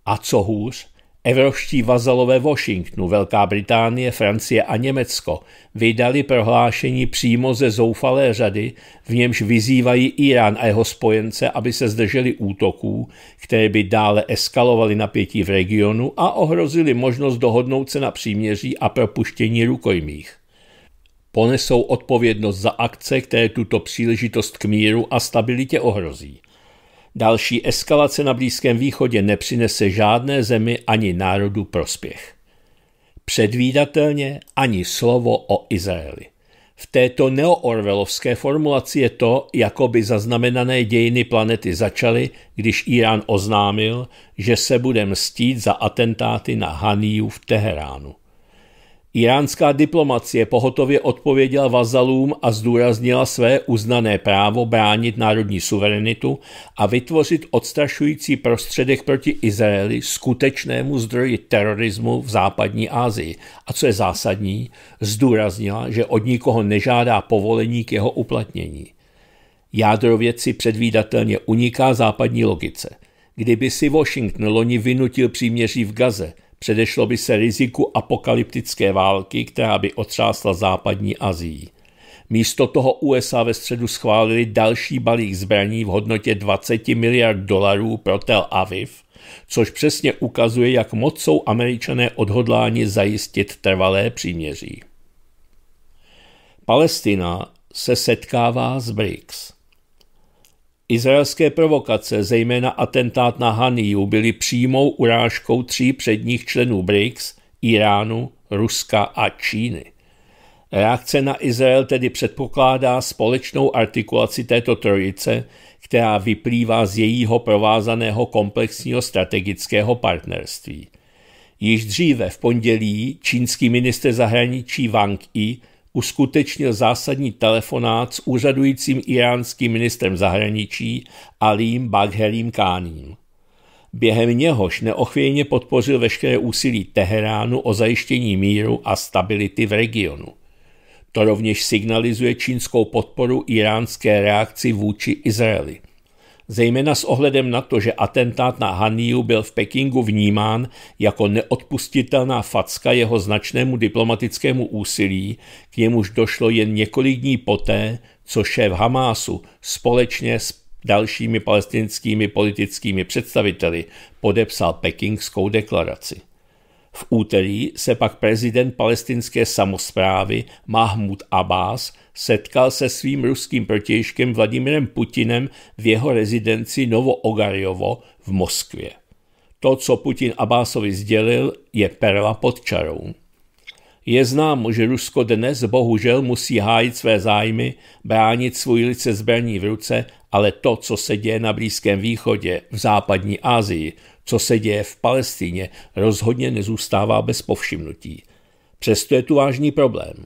A co hůř, Evropští vazalové Washingtonu, Velká Británie, Francie a Německo vydali prohlášení přímo ze zoufalé řady, v němž vyzývají Irán a jeho spojence, aby se zdrželi útoků, které by dále eskalovaly napětí v regionu a ohrozili možnost dohodnout se na příměří a propuštění rukojmích. Ponesou odpovědnost za akce, které tuto příležitost k míru a stabilitě ohrozí – Další eskalace na Blízkém východě nepřinese žádné zemi ani národu prospěch. Předvídatelně ani slovo o Izraeli. V této neoorvelovské formulaci je to, jako by zaznamenané dějiny planety začaly, když Irán oznámil, že se bude mstít za atentáty na Haniju v Teheránu. Iránská diplomacie pohotově odpověděla vazalům a zdůraznila své uznané právo bránit národní suverenitu a vytvořit odstrašující prostředek proti Izraeli skutečnému zdroji terorismu v západní Asii. A co je zásadní, zdůraznila, že od nikoho nežádá povolení k jeho uplatnění. Jádrověci předvídatelně uniká západní logice. Kdyby si Washington loni vynutil příměří v Gaze – Předešlo by se riziku apokalyptické války, která by otřásla západní Azii. Místo toho USA ve středu schválili další balík zbraní v hodnotě 20 miliard dolarů pro Tel Aviv, což přesně ukazuje, jak moc jsou američané odhodláni zajistit trvalé příměří. Palestina se setkává s BRICS. Izraelské provokace, zejména atentát na Haniju, byly přímou urážkou tří předních členů BRICS, Iránu, Ruska a Číny. Reakce na Izrael tedy předpokládá společnou artikulaci této trojice, která vyplývá z jejího provázaného komplexního strategického partnerství. Již dříve v pondělí čínský minister zahraničí Wang Yi uskutečnil zásadní telefonát s úřadujícím iránským ministrem zahraničí Alím Baghelím Káním. Během něhož neochvějně podpořil veškeré úsilí Teheránu o zajištění míru a stability v regionu. To rovněž signalizuje čínskou podporu iránské reakci vůči Izraeli – zejména s ohledem na to, že atentát na Haniu byl v Pekingu vnímán jako neodpustitelná facka jeho značnému diplomatickému úsilí, k němuž došlo jen několik dní poté, co šéf Hamásu společně s dalšími palestinskými politickými představiteli podepsal pekingskou deklaraci. V úterý se pak prezident palestinské samozprávy Mahmud Abbas setkal se svým ruským protějškem Vladimirem Putinem v jeho rezidenci Novoogarjovo v Moskvě. To, co Putin Abásovi sdělil, je perla pod čarou. Je známo, že Rusko dnes bohužel musí hájit své zájmy, bránit svůj lice zbraní v ruce, ale to, co se děje na Blízkém východě, v západní Asii, co se děje v Palestině, rozhodně nezůstává bez povšimnutí. Přesto je tu vážný problém –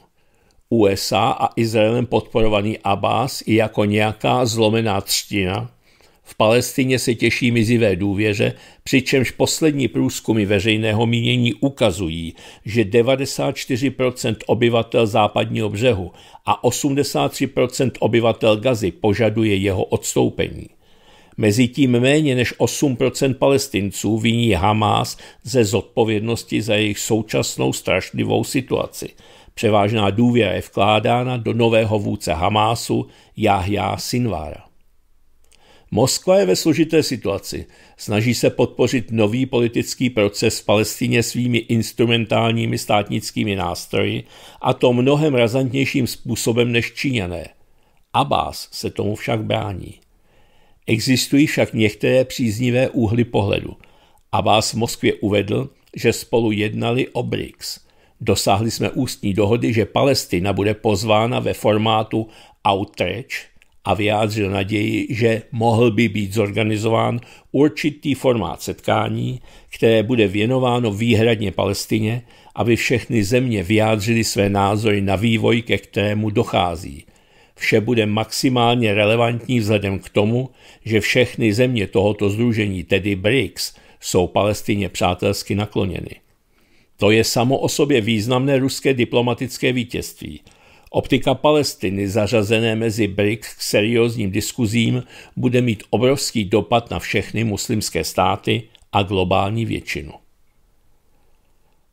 USA a Izraelem podporovaný Abbas i jako nějaká zlomená třtina. V Palestině se těší mizivé důvěře, přičemž poslední průzkumy veřejného mínění ukazují, že 94% obyvatel západního břehu a 83% obyvatel Gazy požaduje jeho odstoupení. Mezitím méně než 8% palestinců viní Hamás ze zodpovědnosti za jejich současnou strašlivou situaci – Převážná důvěra je vkládána do nového vůdce Hamásu Jahja Sinvara. Moskva je ve složité situaci. Snaží se podpořit nový politický proces v Palestině svými instrumentálními státnickými nástroji a to mnohem razantnějším způsobem než Číňané. Abbas se tomu však brání. Existují však některé příznivé úhly pohledu. Abbas v Moskvě uvedl, že spolu jednali o BRICS – Dosáhli jsme ústní dohody, že Palestina bude pozvána ve formátu Outreach a vyjádřil naději, že mohl by být zorganizován určitý formát setkání, které bude věnováno výhradně Palestině, aby všechny země vyjádřily své názory na vývoj, ke kterému dochází. Vše bude maximálně relevantní vzhledem k tomu, že všechny země tohoto združení, tedy BRICS, jsou Palestině přátelsky nakloněny. To je samo o sobě významné ruské diplomatické vítězství. Optika Palestiny, zařazené mezi BRIC k seriózním diskuzím, bude mít obrovský dopad na všechny muslimské státy a globální většinu.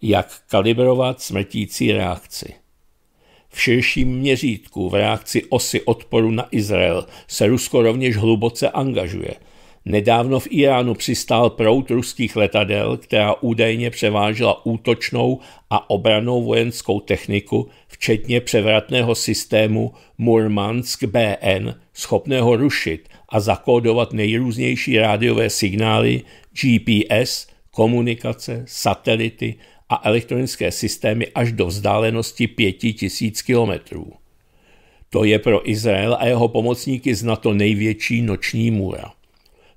Jak kalibrovat smrtící reakci? V širším měřítku v reakci osy odporu na Izrael se Rusko rovněž hluboce angažuje – Nedávno v Iránu přistál prout ruských letadel, která údajně převážela útočnou a obranou vojenskou techniku, včetně převratného systému Murmansk BN, schopného rušit a zakódovat nejrůznější rádiové signály, GPS, komunikace, satelity a elektronické systémy až do vzdálenosti 5000 kilometrů. To je pro Izrael a jeho pomocníky z NATO největší noční můra.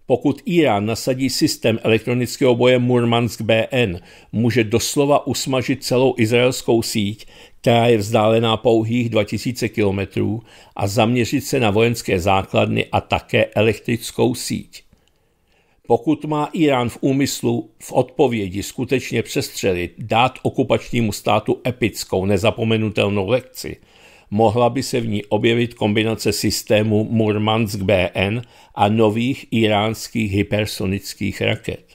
Pokud Irán nasadí systém elektronického boje Murmansk BN, může doslova usmažit celou izraelskou síť, která je vzdálená pouhých 2000 kilometrů, a zaměřit se na vojenské základny a také elektrickou síť. Pokud má Irán v úmyslu v odpovědi skutečně přestřelit, dát okupačnímu státu epickou, nezapomenutelnou lekci – mohla by se v ní objevit kombinace systému Murmansk BN a nových iránských hypersonických raket.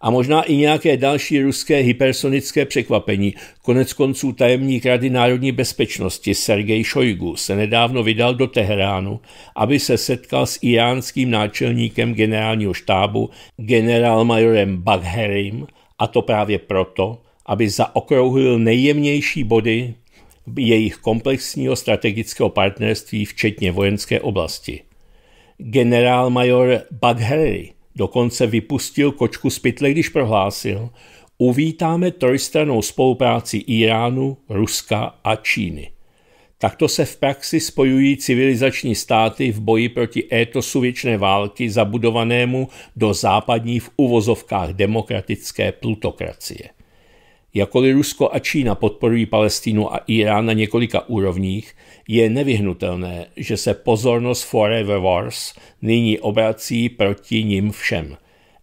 A možná i nějaké další ruské hypersonické překvapení. Konec konců tajemník Rady národní bezpečnosti Sergej Šojgu se nedávno vydal do Teheránu, aby se setkal s iránským náčelníkem generálního štábu generálmajorem Bagherim, a to právě proto, aby zaokrouhlil nejjemnější body jejich komplexního strategického partnerství, včetně vojenské oblasti. Generálmajor Baghery dokonce vypustil kočku z pytle, když prohlásil, uvítáme trojstranou spolupráci Iránu, Ruska a Číny. Takto se v praxi spojují civilizační státy v boji proti étosu věčné války zabudovanému do západní v uvozovkách demokratické plutokracie. Jakoli Rusko a Čína podporují Palestínu a Irán na několika úrovních, je nevyhnutelné, že se pozornost Forever Wars nyní obrací proti nim všem.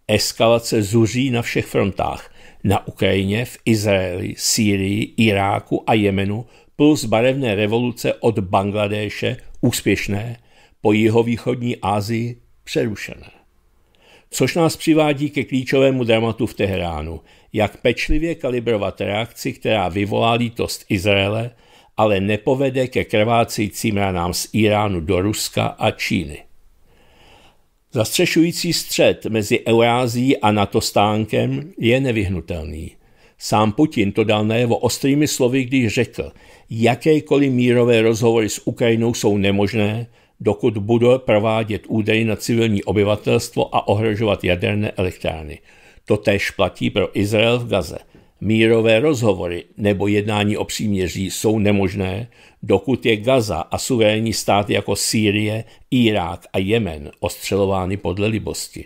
Eskalace zuří na všech frontách, na Ukrajině, v Izraeli, Sýrii, Iráku a Jemenu, plus barevné revoluce od Bangladéše, úspěšné, po jihovýchodní Asii přerušené. Což nás přivádí ke klíčovému dramatu v Teheránu – jak pečlivě kalibrovat reakci, která vyvolá lítost Izraele, ale nepovede ke krvácejícím ranám z Iránu do Ruska a Číny. Zastřešující střed mezi Eurází a NATO stánkem je nevyhnutelný. Sám Putin to dal najevo ostrými slovy, když řekl, jakékoliv mírové rozhovory s Ukrajinou jsou nemožné, dokud bude provádět údery na civilní obyvatelstvo a ohrožovat jaderné elektrárny – Totéž platí pro Izrael v Gaze. Mírové rozhovory nebo jednání o příměří jsou nemožné, dokud je Gaza a suverénní státy jako Sýrie, Irák a Jemen ostřelovány podle libosti.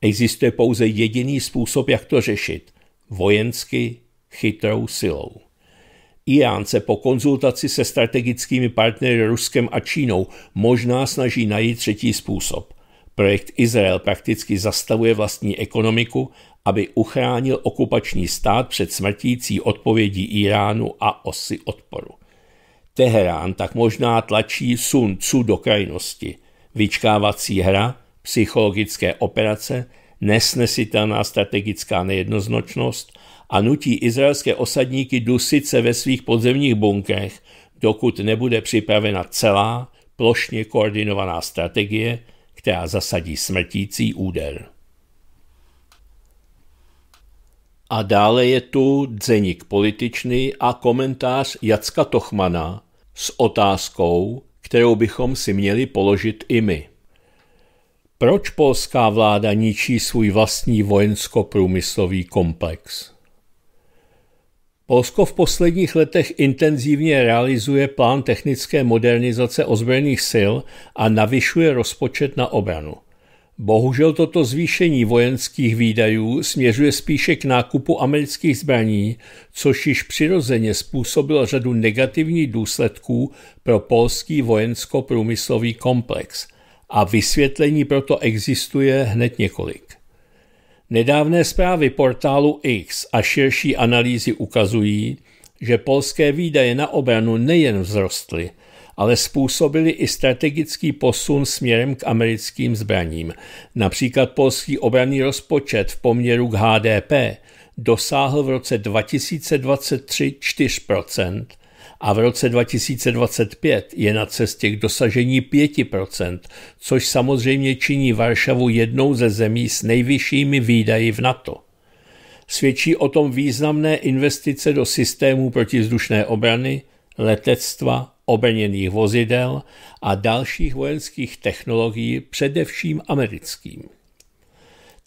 Existuje pouze jediný způsob, jak to řešit – vojensky, chytrou silou. Irán se po konzultaci se strategickými partnery Ruskem a Čínou možná snaží najít třetí způsob. Projekt Izrael prakticky zastavuje vlastní ekonomiku, aby uchránil okupační stát před smrtící odpovědí Iránu a osy odporu. Teherán tak možná tlačí Sun Tzu do krajnosti. Vyčkávací hra, psychologické operace, nesnesitelná strategická nejednoznačnost a nutí izraelské osadníky dusit se ve svých podzemních bunkrech, dokud nebude připravena celá, plošně koordinovaná strategie – která zasadí smrtící úder. A dále je tu dzeník političný a komentář Jacka Tochmana s otázkou, kterou bychom si měli položit i my. Proč polská vláda ničí svůj vlastní vojensko-průmyslový komplex? Polsko v posledních letech intenzivně realizuje plán technické modernizace ozbrojených sil a navyšuje rozpočet na obranu. Bohužel toto zvýšení vojenských výdajů směřuje spíše k nákupu amerických zbraní, což již přirozeně způsobilo řadu negativních důsledků pro polský vojensko-průmyslový komplex. A vysvětlení proto existuje hned několik. Nedávné zprávy portálu X a širší analýzy ukazují, že polské výdaje na obranu nejen vzrostly, ale způsobili i strategický posun směrem k americkým zbraním. Například polský obranný rozpočet v poměru k HDP dosáhl v roce 2023 4 a v roce 2025 je na cestě k dosažení 5%, což samozřejmě činí Varšavu jednou ze zemí s nejvyššími výdaji v NATO. Svědčí o tom významné investice do systému protizdušné obrany, letectva, obrněných vozidel a dalších vojenských technologií, především americkým.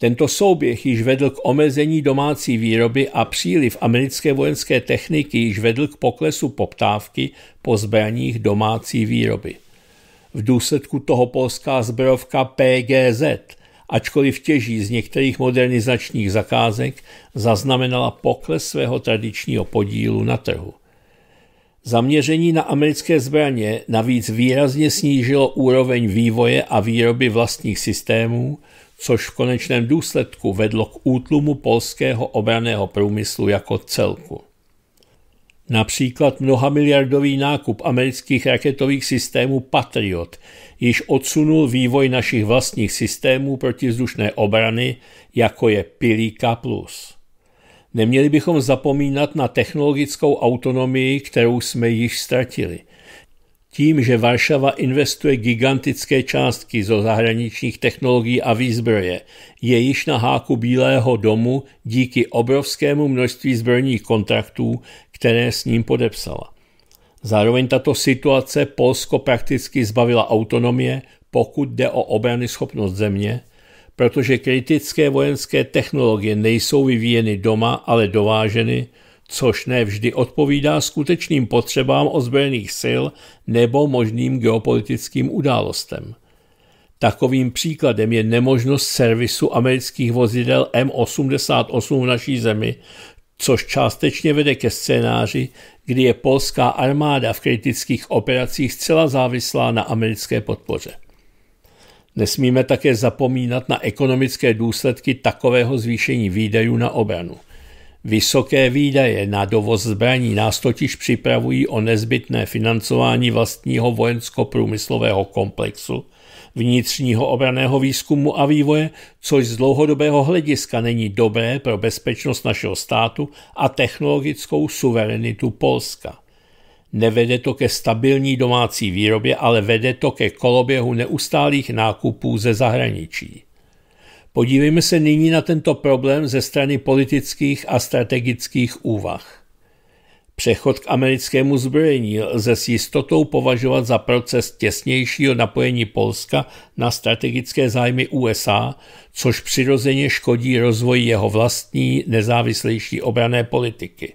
Tento souběh již vedl k omezení domácí výroby a příliv americké vojenské techniky již vedl k poklesu poptávky po zbraních domácí výroby. V důsledku toho polská zbrojovka PGZ, ačkoliv těží z některých modernizačních zakázek, zaznamenala pokles svého tradičního podílu na trhu. Zaměření na americké zbraně navíc výrazně snížilo úroveň vývoje a výroby vlastních systémů, což v konečném důsledku vedlo k útlumu polského obraného průmyslu jako celku. Například mnohamiliardový nákup amerických raketových systémů Patriot již odsunul vývoj našich vlastních systémů protivzdušné obrany, jako je Pilíka+. Neměli bychom zapomínat na technologickou autonomii, kterou jsme již ztratili – tím, že Varšava investuje gigantické částky zo zahraničních technologií a výzbroje, je již na háku Bílého domu díky obrovskému množství zbrojních kontraktů, které s ním podepsala. Zároveň tato situace Polsko prakticky zbavila autonomie, pokud jde o obrany schopnost země, protože kritické vojenské technologie nejsou vyvíjeny doma, ale dováženy – což nevždy odpovídá skutečným potřebám ozbrojených sil nebo možným geopolitickým událostem. Takovým příkladem je nemožnost servisu amerických vozidel M88 v naší zemi, což částečně vede ke scénáři, kdy je polská armáda v kritických operacích zcela závislá na americké podpoře. Nesmíme také zapomínat na ekonomické důsledky takového zvýšení výdajů na obranu – Vysoké výdaje na dovoz zbraní nás totiž připravují o nezbytné financování vlastního vojensko-průmyslového komplexu, vnitřního obraného výzkumu a vývoje, což z dlouhodobého hlediska není dobré pro bezpečnost našeho státu a technologickou suverenitu Polska. Nevede to ke stabilní domácí výrobě, ale vede to ke koloběhu neustálých nákupů ze zahraničí. Podívejme se nyní na tento problém ze strany politických a strategických úvah. Přechod k americkému zbrojení lze s jistotou považovat za proces těsnějšího napojení Polska na strategické zájmy USA, což přirozeně škodí rozvoji jeho vlastní nezávislejší obrané politiky.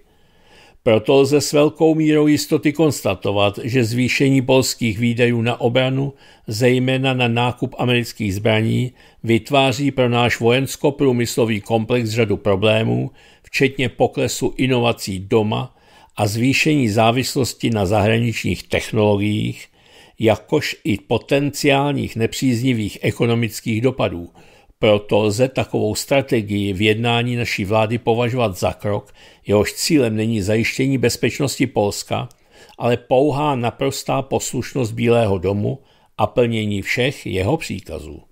Proto lze s velkou mírou jistoty konstatovat, že zvýšení polských výdajů na obranu, zejména na nákup amerických zbraní, vytváří pro náš vojensko-průmyslový komplex řadu problémů, včetně poklesu inovací doma a zvýšení závislosti na zahraničních technologiích, jakož i potenciálních nepříznivých ekonomických dopadů – proto lze takovou strategii v jednání naší vlády považovat za krok, jehož cílem není zajištění bezpečnosti Polska, ale pouhá naprostá poslušnost Bílého domu a plnění všech jeho příkazů.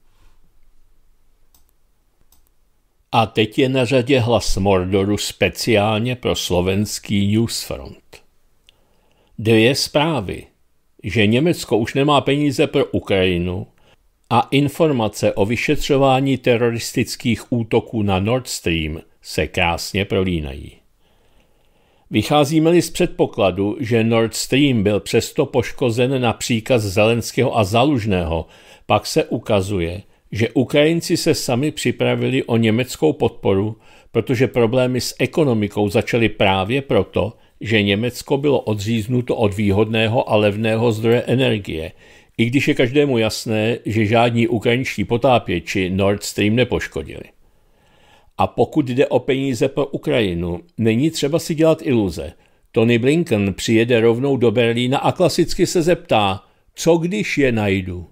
A teď je na řadě hlas Mordoru speciálně pro slovenský Newsfront. Dvě zprávy, že Německo už nemá peníze pro Ukrajinu a informace o vyšetřování teroristických útoků na Nord Stream se krásně prolínají. Vycházíme-li z předpokladu, že Nord Stream byl přesto poškozen na příkaz Zelenského a Zalužného, pak se ukazuje, že Ukrajinci se sami připravili o německou podporu, protože problémy s ekonomikou začaly právě proto, že Německo bylo odříznuto od výhodného a levného zdroje energie, i když je každému jasné, že žádní ukrajinští potápěči Nord Stream nepoškodili. A pokud jde o peníze pro Ukrajinu, není třeba si dělat iluze. Tony Blinken přijede rovnou do Berlína a klasicky se zeptá, co když je najdu?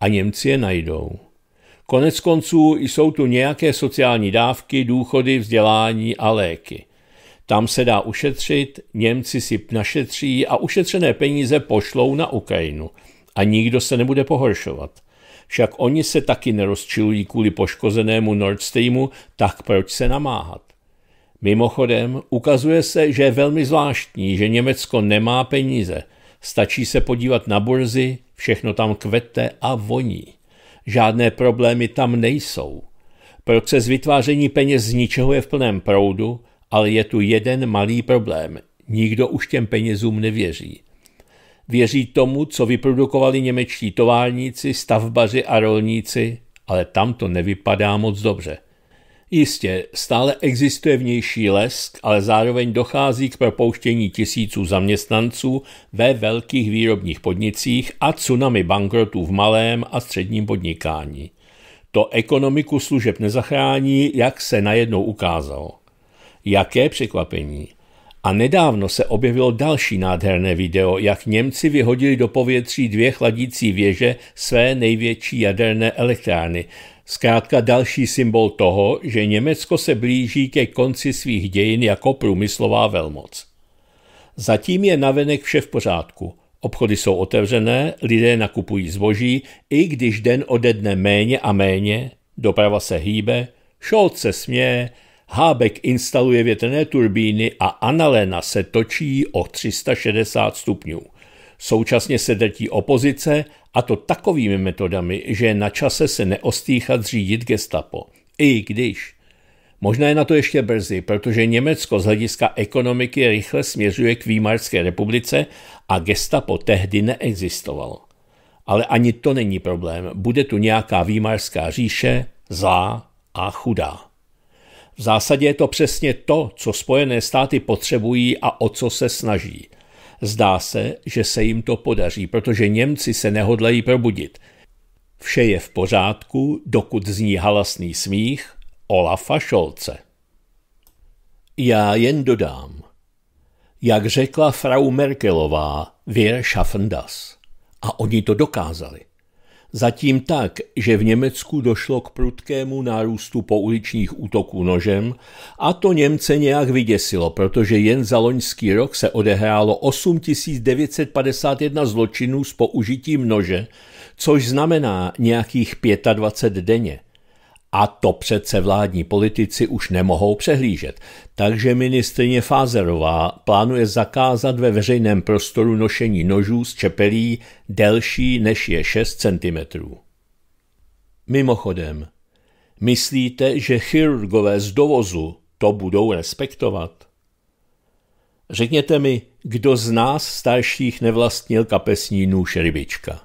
A Němci je najdou. Konec konců jsou tu nějaké sociální dávky, důchody, vzdělání a léky. Tam se dá ušetřit, Němci si našetří a ušetřené peníze pošlou na Ukrajinu – a nikdo se nebude pohoršovat. Však oni se taky nerozčilují kvůli poškozenému Nord Streamu, tak proč se namáhat? Mimochodem, ukazuje se, že je velmi zvláštní, že Německo nemá peníze. Stačí se podívat na burzy, všechno tam kvete a voní. Žádné problémy tam nejsou. Proces vytváření peněz z ničeho je v plném proudu, ale je tu jeden malý problém. Nikdo už těm penězům nevěří věří tomu, co vyprodukovali němečtí továrníci, stavbaři a rolníci, ale tam to nevypadá moc dobře. Jistě, stále existuje vnější lesk, ale zároveň dochází k propouštění tisíců zaměstnanců ve velkých výrobních podnicích a tsunami bankrotů v malém a středním podnikání. To ekonomiku služeb nezachrání, jak se najednou ukázalo. Jaké překvapení! A nedávno se objevilo další nádherné video, jak Němci vyhodili do povětří dvě chladící věže své největší jaderné elektrárny. Zkrátka další symbol toho, že Německo se blíží ke konci svých dějin jako průmyslová velmoc. Zatím je navenek vše v pořádku. Obchody jsou otevřené, lidé nakupují zboží, i když den ode dne méně a méně, doprava se hýbe, Šolce se směje, Hábek instaluje větrné turbíny a analéna se točí o 360 stupňů. Současně se drtí opozice a to takovými metodami, že je na čase se neostýchat řídit gestapo. I když. Možná je na to ještě brzy, protože Německo z hlediska ekonomiky rychle směřuje k Výmarské republice a gestapo tehdy neexistovalo. Ale ani to není problém, bude tu nějaká výmarská říše, zlá a chudá. V zásadě je to přesně to, co Spojené státy potřebují a o co se snaží. Zdá se, že se jim to podaří, protože Němci se nehodlají probudit. Vše je v pořádku, dokud zní halasný smích Olafa Šolce. Já jen dodám. Jak řekla Frau Merkelová, wir schaffen das. A oni to dokázali. Zatím tak, že v Německu došlo k prudkému nárůstu pouličních útoků nožem a to Němce nějak vyděsilo, protože jen za loňský rok se odehrálo 8951 zločinů s použitím nože, což znamená nějakých 25 denně. A to přece vládní politici už nemohou přehlížet. Takže ministrině Fázerová plánuje zakázat ve veřejném prostoru nošení nožů z čepelí delší než je 6 cm. Mimochodem, myslíte, že chirurgové z dovozu to budou respektovat? Řekněte mi, kdo z nás starších nevlastnil kapesní nůž rybička?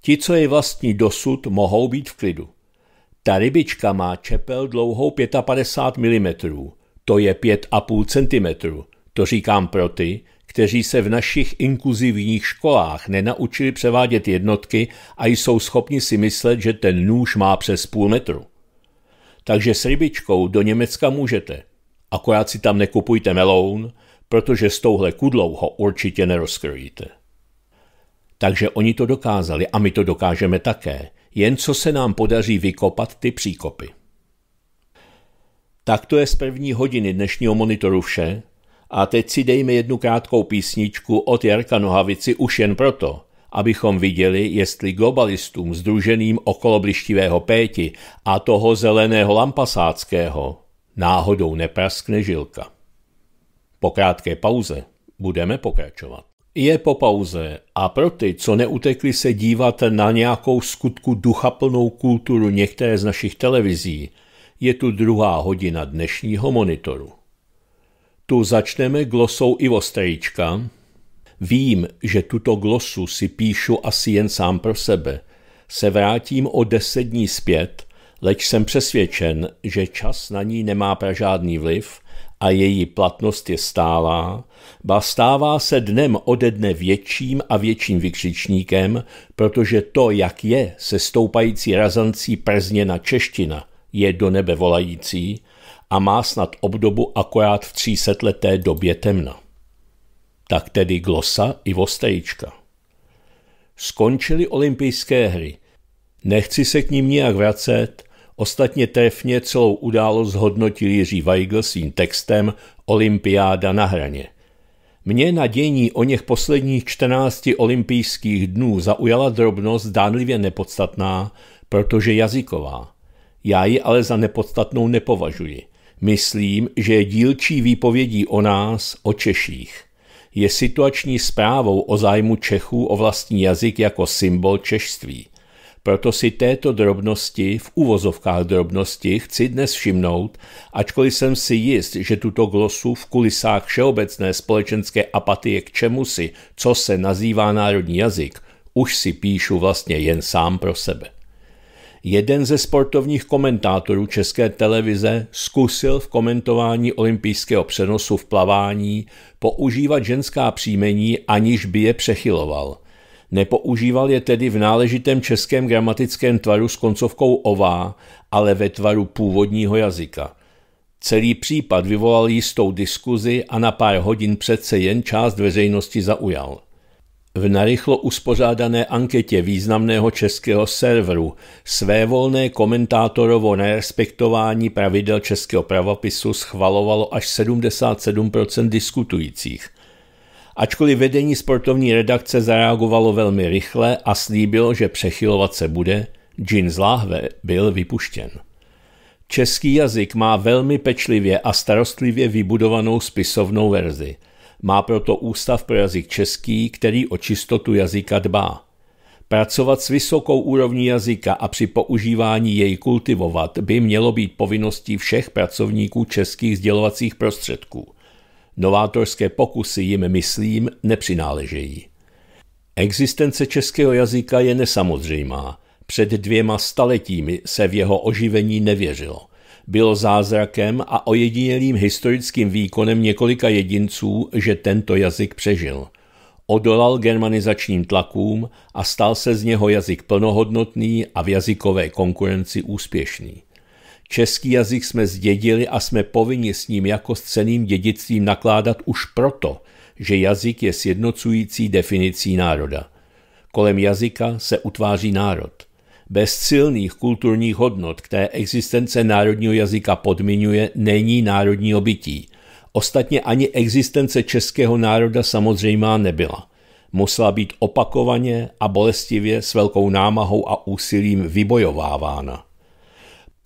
Ti, co je vlastní dosud, mohou být v klidu. Ta rybička má čepel dlouhou 55 mm, to je 5,5 cm. To říkám pro ty, kteří se v našich inkluzivních školách nenaučili převádět jednotky a jsou schopni si myslet, že ten nůž má přes půl metru. Takže s rybičkou do Německa můžete. Akorát si tam nekupujte meloun, protože s touhle kudlou ho určitě nerozkrojíte. Takže oni to dokázali a my to dokážeme také jen co se nám podaří vykopat ty příkopy. Tak to je z první hodiny dnešního monitoru vše a teď si dejme jednu krátkou písničku od Jarka Nohavici už jen proto, abychom viděli, jestli globalistům združeným okolo blištivého péti a toho zeleného lampasáckého náhodou nepraskne žilka. Po krátké pauze budeme pokračovat. Je po pauze a pro ty, co neutekli se dívat na nějakou skutku duchaplnou kulturu některé z našich televizí, je tu druhá hodina dnešního monitoru. Tu začneme glosou Ivo Strejčka. Vím, že tuto glosu si píšu asi jen sám pro sebe. Se vrátím o deset dní zpět, leč jsem přesvědčen, že čas na ní nemá žádný vliv – a její platnost je stálá, ba stává se dnem ode dne větším a větším vykřičníkem, protože to, jak je se stoupající razancí prezněna čeština, je do nebe volající a má snad obdobu akorát v třísetleté době temna. Tak tedy glosa i vostejčka. Skončily olympijské hry. Nechci se k ním nijak vracet, Ostatně trefně celou událost hodnotil Jiří Weigl svým textem Olympiáda na hraně. Mně na dění o něch posledních 14 olympijských dnů zaujala drobnost dánlivě nepodstatná, protože jazyková. Já ji ale za nepodstatnou nepovažuji. Myslím, že je dílčí výpovědí o nás, o Češích. Je situační zprávou o zájmu Čechů o vlastní jazyk jako symbol češství – proto si této drobnosti, v uvozovkách drobnosti, chci dnes všimnout, ačkoliv jsem si jist, že tuto glosu v kulisách všeobecné společenské apatie k čemusi, co se nazývá národní jazyk, už si píšu vlastně jen sám pro sebe. Jeden ze sportovních komentátorů České televize zkusil v komentování olympijského přenosu v plavání používat ženská příjmení, aniž by je přechyloval – Nepoužíval je tedy v náležitém českém gramatickém tvaru s koncovkou ová, ale ve tvaru původního jazyka. Celý případ vyvolal jistou diskuzi a na pár hodin přece jen část veřejnosti zaujal. V narychlo uspořádané anketě významného českého serveru svévolné komentátorovo nerespektování pravidel českého pravopisu schvalovalo až 77% diskutujících ačkoliv vedení sportovní redakce zareagovalo velmi rychle a slíbilo, že přechylovat se bude, džin z láhve byl vypuštěn. Český jazyk má velmi pečlivě a starostlivě vybudovanou spisovnou verzi. Má proto Ústav pro jazyk český, který o čistotu jazyka dbá. Pracovat s vysokou úrovní jazyka a při používání jej kultivovat by mělo být povinností všech pracovníků českých sdělovacích prostředků. Novátorské pokusy jim, myslím, nepřináležejí. Existence českého jazyka je nesamozřejmá. Před dvěma staletími se v jeho oživení nevěřilo. Bylo zázrakem a ojedinělým historickým výkonem několika jedinců, že tento jazyk přežil. Odolal germanizačním tlakům a stal se z něho jazyk plnohodnotný a v jazykové konkurenci úspěšný. Český jazyk jsme zdědili a jsme povinni s ním jako s ceným dědictvím nakládat už proto, že jazyk je sjednocující definicí národa. Kolem jazyka se utváří národ. Bez silných kulturních hodnot, které existence národního jazyka podmiňuje, není národní obytí. Ostatně ani existence českého národa samozřejmá nebyla. Musela být opakovaně a bolestivě s velkou námahou a úsilím vybojovávána.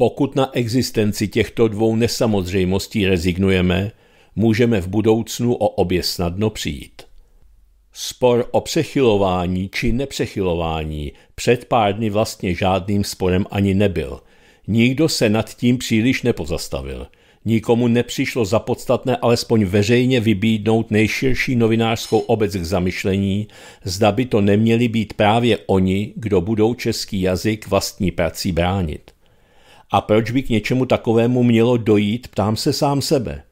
Pokud na existenci těchto dvou nesamozřejmostí rezignujeme, můžeme v budoucnu o obě snadno přijít. Spor o přechylování či nepřechylování před pár dny vlastně žádným sporem ani nebyl. Nikdo se nad tím příliš nepozastavil. Nikomu nepřišlo za podstatné alespoň veřejně vybídnout nejširší novinářskou obec k zamyšlení, zda by to neměli být právě oni, kdo budou český jazyk vlastní prací bránit. A proč by k něčemu takovému mělo dojít, ptám se sám sebe.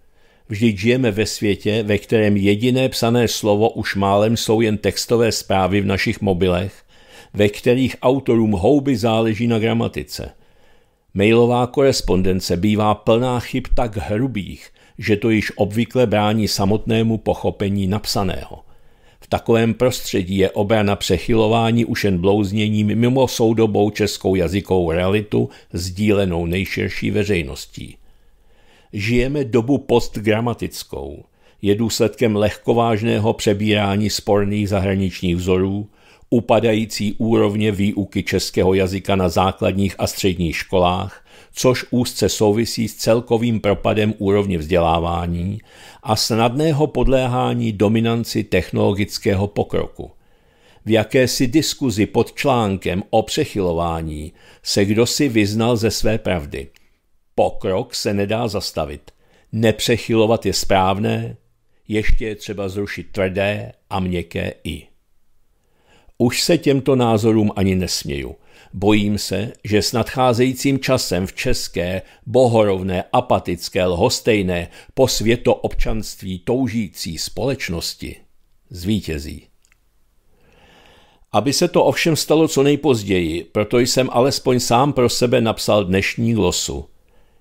Vždyť žijeme ve světě, ve kterém jediné psané slovo už málem jsou jen textové zprávy v našich mobilech, ve kterých autorům houby záleží na gramatice. Mailová korespondence bývá plná chyb tak hrubých, že to již obvykle brání samotnému pochopení napsaného – v takovém prostředí je obrana přechylování už jen blouzněním mimo soudobou českou jazykovou realitu sdílenou nejširší veřejností. Žijeme dobu postgramatickou. Je důsledkem lehkovážného přebírání sporných zahraničních vzorů, upadající úrovně výuky českého jazyka na základních a středních školách, což úzce souvisí s celkovým propadem úrovně vzdělávání a snadného podléhání dominanci technologického pokroku. V jakési diskuzi pod článkem o přechylování se kdo si vyznal ze své pravdy. Pokrok se nedá zastavit. Nepřechylovat je správné, ještě je třeba zrušit tvrdé a měkké i. Už se těmto názorům ani nesměju. Bojím se, že s nadcházejícím časem v české, bohorovné, apatické, lhostejné, po světo občanství toužící společnosti zvítězí. Aby se to ovšem stalo co nejpozději, proto jsem alespoň sám pro sebe napsal dnešní glosu.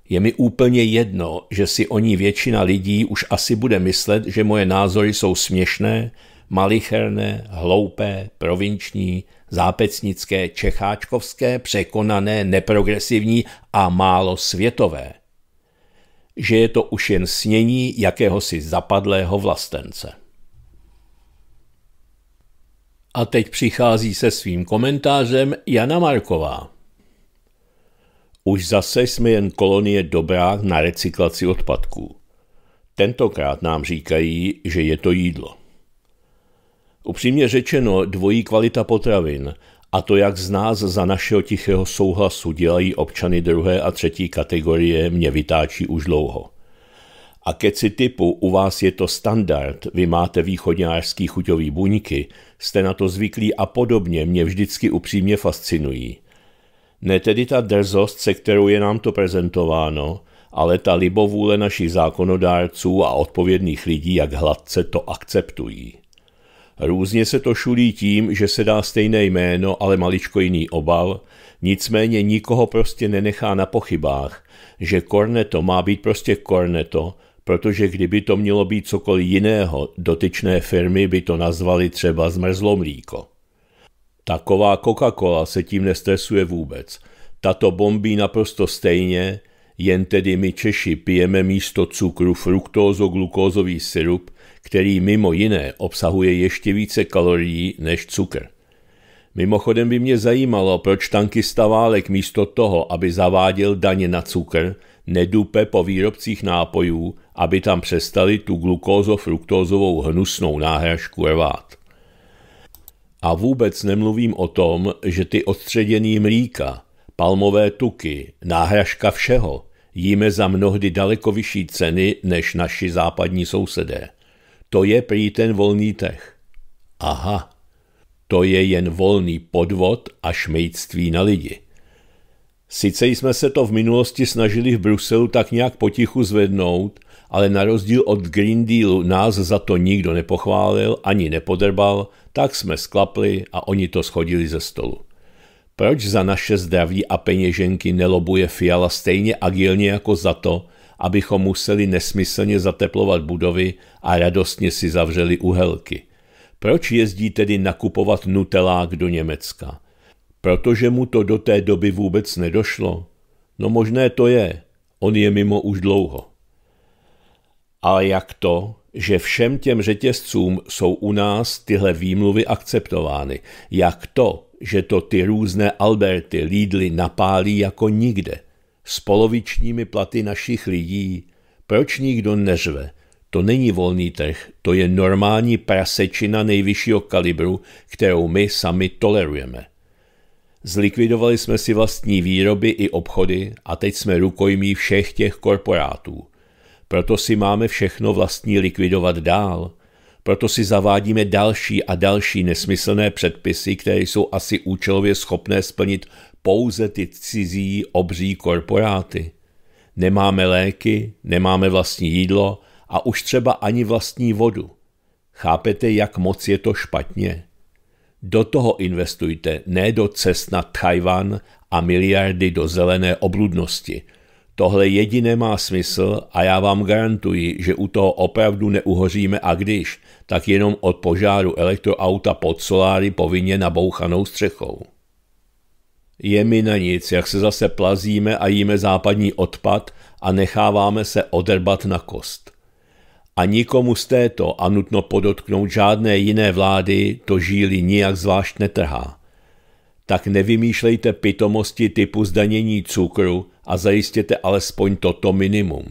Je mi úplně jedno, že si o ní většina lidí už asi bude myslet, že moje názory jsou směšné, malicherné, hloupé, provinční, zápecnické čecháčkovské, překonané, neprogresivní a málo světové. Že je to už jen snění jakéhosi zapadlého vlastence. A teď přichází se svým komentářem Jana Marková. Už zase jsme jen kolonie dobrá na recyklaci odpadků. Tentokrát nám říkají, že je to jídlo. Upřímně řečeno, dvojí kvalita potravin, a to jak z nás za našeho tichého souhlasu dělají občany druhé a třetí kategorie, mě vytáčí už dlouho. A keci typu u vás je to standard, vy máte východňářský chuťový buňky, jste na to zvyklí a podobně mě vždycky upřímně fascinují. Ne tedy ta drzost, se kterou je nám to prezentováno, ale ta libovůle našich zákonodárců a odpovědných lidí, jak hladce to akceptují. Různě se to šulí tím, že se dá stejné jméno, ale maličko jiný obal, nicméně nikoho prostě nenechá na pochybách, že Corneto má být prostě Corneto, protože kdyby to mělo být cokoliv jiného, dotyčné firmy by to nazvali třeba zmrzlo mlíko. Taková Coca-Cola se tím nestresuje vůbec. Tato bombí naprosto stejně, jen tedy my Češi pijeme místo cukru fruktózo-glukózový syrup, který mimo jiné obsahuje ještě více kalorií než cukr. Mimochodem by mě zajímalo, proč tanky staválek místo toho, aby zaváděl daně na cukr, nedupe po výrobcích nápojů, aby tam přestali tu glukózo-fruktózovou hnusnou náhražku rvát. A vůbec nemluvím o tom, že ty odstředěný mlíka, palmové tuky, náhražka všeho jíme za mnohdy daleko vyšší ceny než naši západní sousedé. To je prý ten volný trh. Aha, to je jen volný podvod a šmejctví na lidi. Sice jsme se to v minulosti snažili v Bruselu tak nějak potichu zvednout, ale na rozdíl od Green Dealu nás za to nikdo nepochválil ani nepodrbal, tak jsme sklapli a oni to schodili ze stolu. Proč za naše zdraví a peněženky nelobuje Fiala stejně agilně jako za to, abychom museli nesmyslně zateplovat budovy a radostně si zavřeli uhelky. Proč jezdí tedy nakupovat nutelák do Německa? Protože mu to do té doby vůbec nedošlo? No možné to je, on je mimo už dlouho. Ale jak to, že všem těm řetězcům jsou u nás tyhle výmluvy akceptovány? Jak to, že to ty různé Alberty, Lidly napálí jako nikde? s polovičními platy našich lidí, proč nikdo neřve? To není volný trh, to je normální prasečina nejvyššího kalibru, kterou my sami tolerujeme. Zlikvidovali jsme si vlastní výroby i obchody a teď jsme rukojmí všech těch korporátů. Proto si máme všechno vlastní likvidovat dál. Proto si zavádíme další a další nesmyslné předpisy, které jsou asi účelově schopné splnit pouze ty cizí obří korporáty. Nemáme léky, nemáme vlastní jídlo a už třeba ani vlastní vodu. Chápete, jak moc je to špatně? Do toho investujte, ne do cest na Tajvan a miliardy do zelené obludnosti. Tohle jediné má smysl a já vám garantuji, že u toho opravdu neuhoříme a když, tak jenom od požáru elektroauta pod soláry povinně nabouchanou střechou. Je mi na nic, jak se zase plazíme a jíme západní odpad a necháváme se odrbat na kost. A nikomu z této, a nutno podotknout žádné jiné vlády, to žíly nijak zvlášť netrhá. Tak nevymýšlejte pitomosti typu zdanění cukru a zajistěte alespoň toto minimum.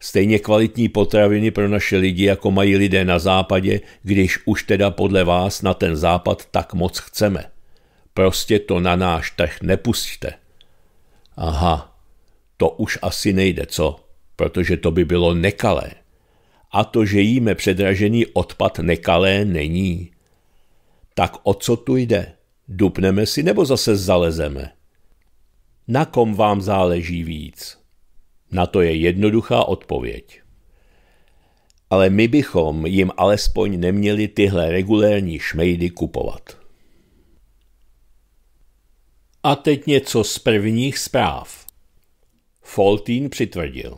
Stejně kvalitní potraviny pro naše lidi, jako mají lidé na západě, když už teda podle vás na ten západ tak moc chceme. Prostě to na náš trh nepustíte. Aha, to už asi nejde, co? Protože to by bylo nekalé. A to, že jíme předražený odpad nekalé, není. Tak o co tu jde? Dupneme si nebo zase zalezeme? Na kom vám záleží víc? Na to je jednoduchá odpověď. Ale my bychom jim alespoň neměli tyhle regulérní šmejdy kupovat. A teď něco z prvních zpráv. Foltín přitvrdil.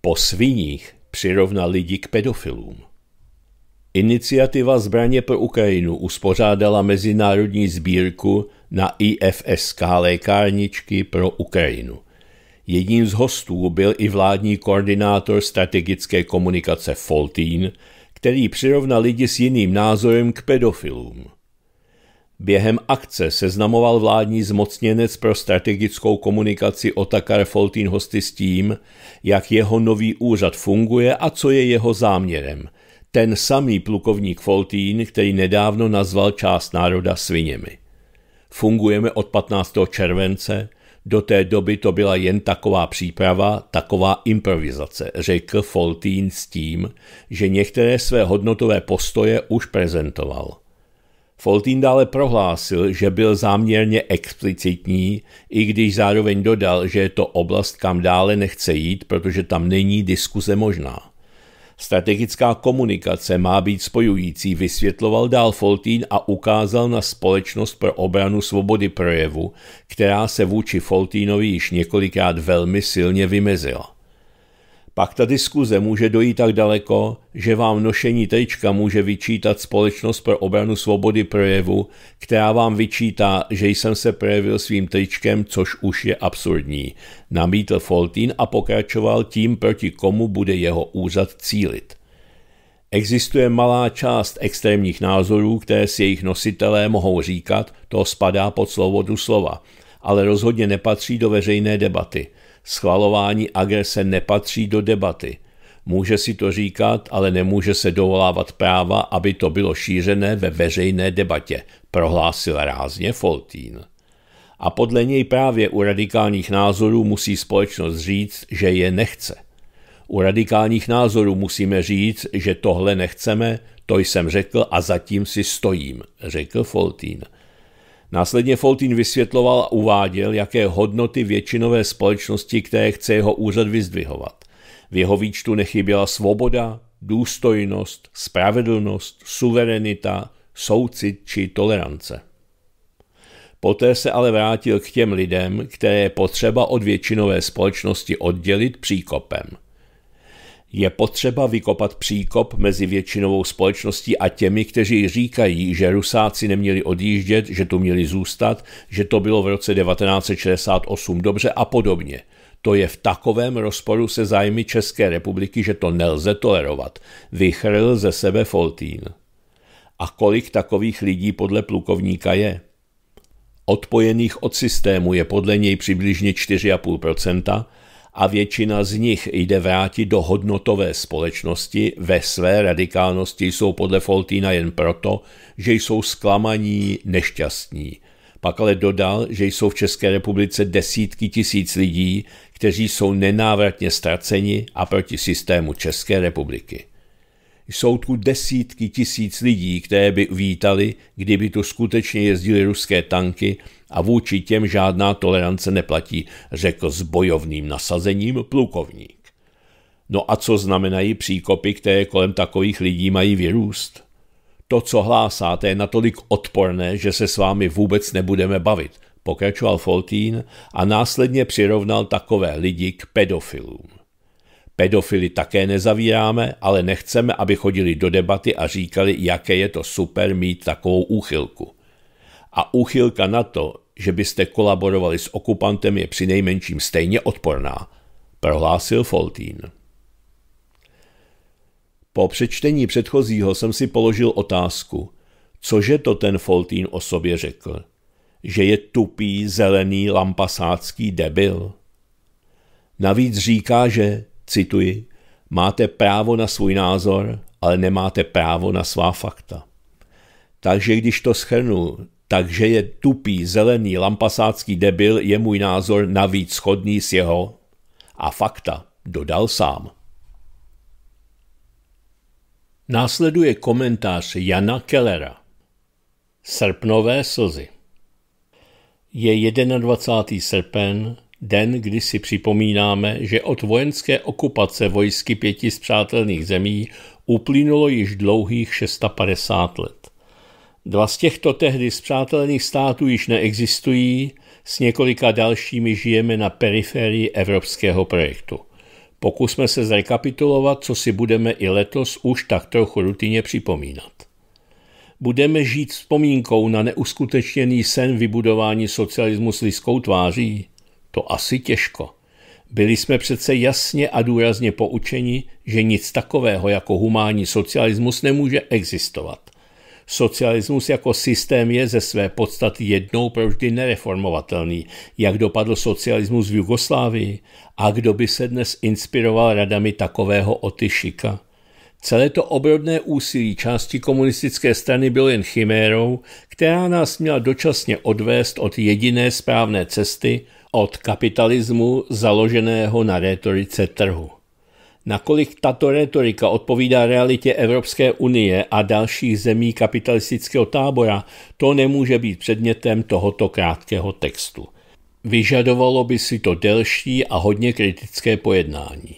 Po sviních přirovna lidi k pedofilům. Iniciativa Zbraně pro Ukrajinu uspořádala mezinárodní sbírku na IFSK lékárničky pro Ukrajinu. Jedním z hostů byl i vládní koordinátor strategické komunikace Foltín, který přirovnal lidi s jiným názorem k pedofilům. Během akce seznamoval vládní zmocněnec pro strategickou komunikaci Otakar Foltín hosty s tím, jak jeho nový úřad funguje a co je jeho záměrem. Ten samý plukovník Foltín, který nedávno nazval část národa sviněmi. Fungujeme od 15. července, do té doby to byla jen taková příprava, taková improvizace, řekl Foltín s tím, že některé své hodnotové postoje už prezentoval. Foltín dále prohlásil, že byl záměrně explicitní, i když zároveň dodal, že je to oblast, kam dále nechce jít, protože tam není diskuze možná. Strategická komunikace má být spojující, vysvětloval dál Foltín a ukázal na společnost pro obranu svobody projevu, která se vůči Foltínovi již několikrát velmi silně vymezila. Pak ta diskuze může dojít tak daleko, že vám nošení trička může vyčítat Společnost pro obranu svobody projevu, která vám vyčítá, že jsem se projevil svým tričkem, což už je absurdní. Namítl Foltín a pokračoval tím, proti komu bude jeho úřad cílit. Existuje malá část extrémních názorů, které si jejich nositelé mohou říkat, to spadá pod svobodu slova, ale rozhodně nepatří do veřejné debaty – Schvalování agrese nepatří do debaty. Může si to říkat, ale nemůže se dovolávat práva, aby to bylo šířené ve veřejné debatě, prohlásil rázně Foltín. A podle něj právě u radikálních názorů musí společnost říct, že je nechce. U radikálních názorů musíme říct, že tohle nechceme, to jsem řekl a zatím si stojím, řekl Foltín. Následně Foltín vysvětloval a uváděl, jaké hodnoty většinové společnosti, které chce jeho úřad vyzdvihovat. V jeho výčtu nechyběla svoboda, důstojnost, spravedlnost, suverenita, soucit či tolerance. Poté se ale vrátil k těm lidem, které je potřeba od většinové společnosti oddělit příkopem – je potřeba vykopat příkop mezi většinovou společností a těmi, kteří říkají, že Rusáci neměli odjíždět, že tu měli zůstat, že to bylo v roce 1968 dobře a podobně. To je v takovém rozporu se zájmy České republiky, že to nelze tolerovat, vychrl ze sebe Foltín. A kolik takových lidí podle plukovníka je? Odpojených od systému je podle něj přibližně 4,5%, a většina z nich jde vrátit do hodnotové společnosti, ve své radikálnosti jsou podle Foltína jen proto, že jsou zklamaní, nešťastní. Pak ale dodal, že jsou v České republice desítky tisíc lidí, kteří jsou nenávratně ztraceni a proti systému České republiky. Jsou tu desítky tisíc lidí, které by vítali, kdyby tu skutečně jezdili ruské tanky a vůči těm žádná tolerance neplatí, řekl s bojovným nasazením plukovník. No a co znamenají příkopy, které kolem takových lidí mají vyrůst? To, co hlásáte, je natolik odporné, že se s vámi vůbec nebudeme bavit, pokračoval Foltín a následně přirovnal takové lidi k pedofilům. Pedofily také nezavíráme, ale nechceme, aby chodili do debaty a říkali, jaké je to super mít takovou úchylku. A úchylka na to, že byste kolaborovali s okupantem, je při nejmenším stejně odporná, prohlásil Foltín. Po přečtení předchozího jsem si položil otázku, cože to ten Foltín o sobě řekl? Že je tupý, zelený, lampasácký debil? Navíc říká, že cituji, máte právo na svůj názor, ale nemáte právo na svá fakta. Takže když to schrnu, takže je tupý zelený lampasácký debil je můj názor navíc shodný s jeho a fakta, dodal sám. Následuje komentář Jana Kellera. Srpnové slzy Je 21. srpen den, kdy si připomínáme, že od vojenské okupace vojsky pěti zpřátelných zemí uplynulo již dlouhých 650 let. Dva z těchto tehdy zpřátelných států již neexistují, s několika dalšími žijeme na periferii evropského projektu. Pokusme se zrekapitulovat, co si budeme i letos už tak trochu rutině připomínat. Budeme žít vzpomínkou na neuskutečněný sen vybudování socialismu s lidskou tváří – to asi těžko. Byli jsme přece jasně a důrazně poučeni, že nic takového jako humánní socialismus nemůže existovat. Socialismus jako systém je ze své podstaty jednou vždy nereformovatelný, jak dopadl socialismus v Jugoslávii a kdo by se dnes inspiroval radami takového otyšika. Celé to obrodné úsilí části komunistické strany bylo jen chimérou, která nás měla dočasně odvést od jediné správné cesty – od kapitalismu založeného na rétorice trhu. Nakolik tato retorika odpovídá realitě Evropské unie a dalších zemí kapitalistického tábora, to nemůže být předmětem tohoto krátkého textu. Vyžadovalo by si to delší a hodně kritické pojednání.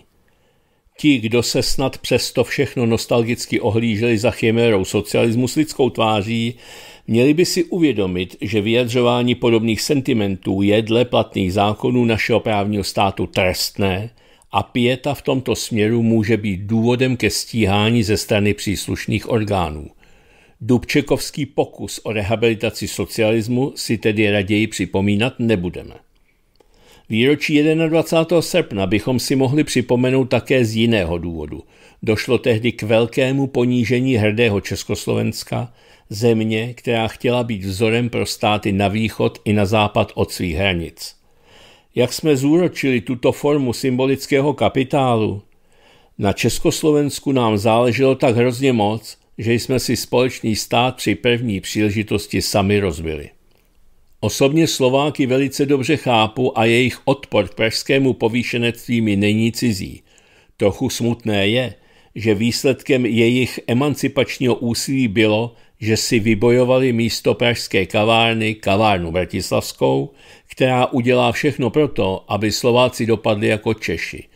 Ti, kdo se snad přesto všechno nostalgicky ohlíželi za chimérou socialismu s lidskou tváří, Měli by si uvědomit, že vyjadřování podobných sentimentů je dle platných zákonů našeho právního státu trestné a pěta v tomto směru může být důvodem ke stíhání ze strany příslušných orgánů. Dubčekovský pokus o rehabilitaci socialismu si tedy raději připomínat nebudeme. Výročí 21. srpna bychom si mohli připomenout také z jiného důvodu. Došlo tehdy k velkému ponížení hrdého Československa, země, která chtěla být vzorem pro státy na východ i na západ od svých hranic. Jak jsme zúročili tuto formu symbolického kapitálu? Na Československu nám záleželo tak hrozně moc, že jsme si společný stát při první příležitosti sami rozbili. Osobně Slováky velice dobře chápu a jejich odpor k pražskému povýšenectví mi není cizí. Trochu smutné je, že výsledkem jejich emancipačního úsilí bylo, že si vybojovali místo pražské kavárny kavárnu bratislavskou, která udělá všechno proto, aby Slováci dopadli jako Češi.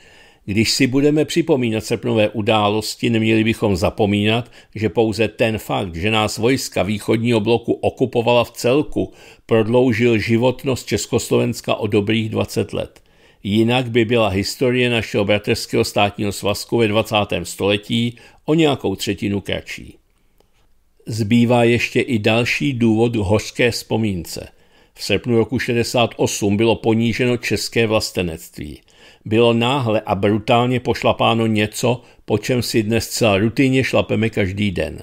Když si budeme připomínat srpnové události, neměli bychom zapomínat, že pouze ten fakt, že nás vojska východního bloku okupovala v celku, prodloužil životnost Československa o dobrých 20 let. Jinak by byla historie našeho bratrského státního svazku ve 20. století o nějakou třetinu kratší. Zbývá ještě i další důvod k hořké vzpomínce. V srpnu roku 68 bylo poníženo české vlastenectví. Bylo náhle a brutálně pošlapáno něco, po čem si dnes celá rutinně šlapeme každý den.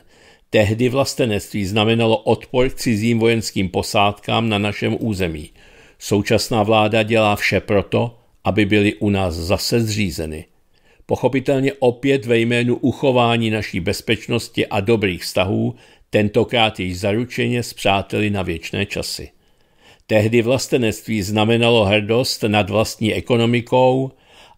Tehdy vlastenectví znamenalo odpor k cizím vojenským posádkám na našem území. Současná vláda dělá vše proto, aby byly u nás zase zřízeny. Pochopitelně opět ve jménu uchování naší bezpečnosti a dobrých vztahů, tentokrát již zaručeně s přáteli na věčné časy. Tehdy vlastenectví znamenalo hrdost nad vlastní ekonomikou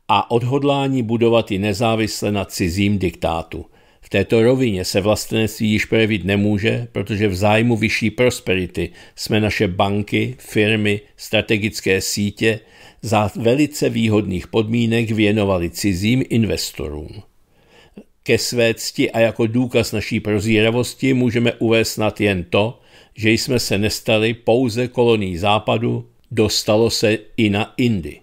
a odhodlání budovat i nezávisle na cizím diktátu. V této rovině se vlastenectví již projevit nemůže, protože v zájmu vyšší prosperity jsme naše banky, firmy, strategické sítě, za velice výhodných podmínek věnovali cizím investorům. Ke své cti a jako důkaz naší prozíravosti můžeme uvést snad jen to, že jsme se nestali pouze kolonií západu, dostalo se i na Indy.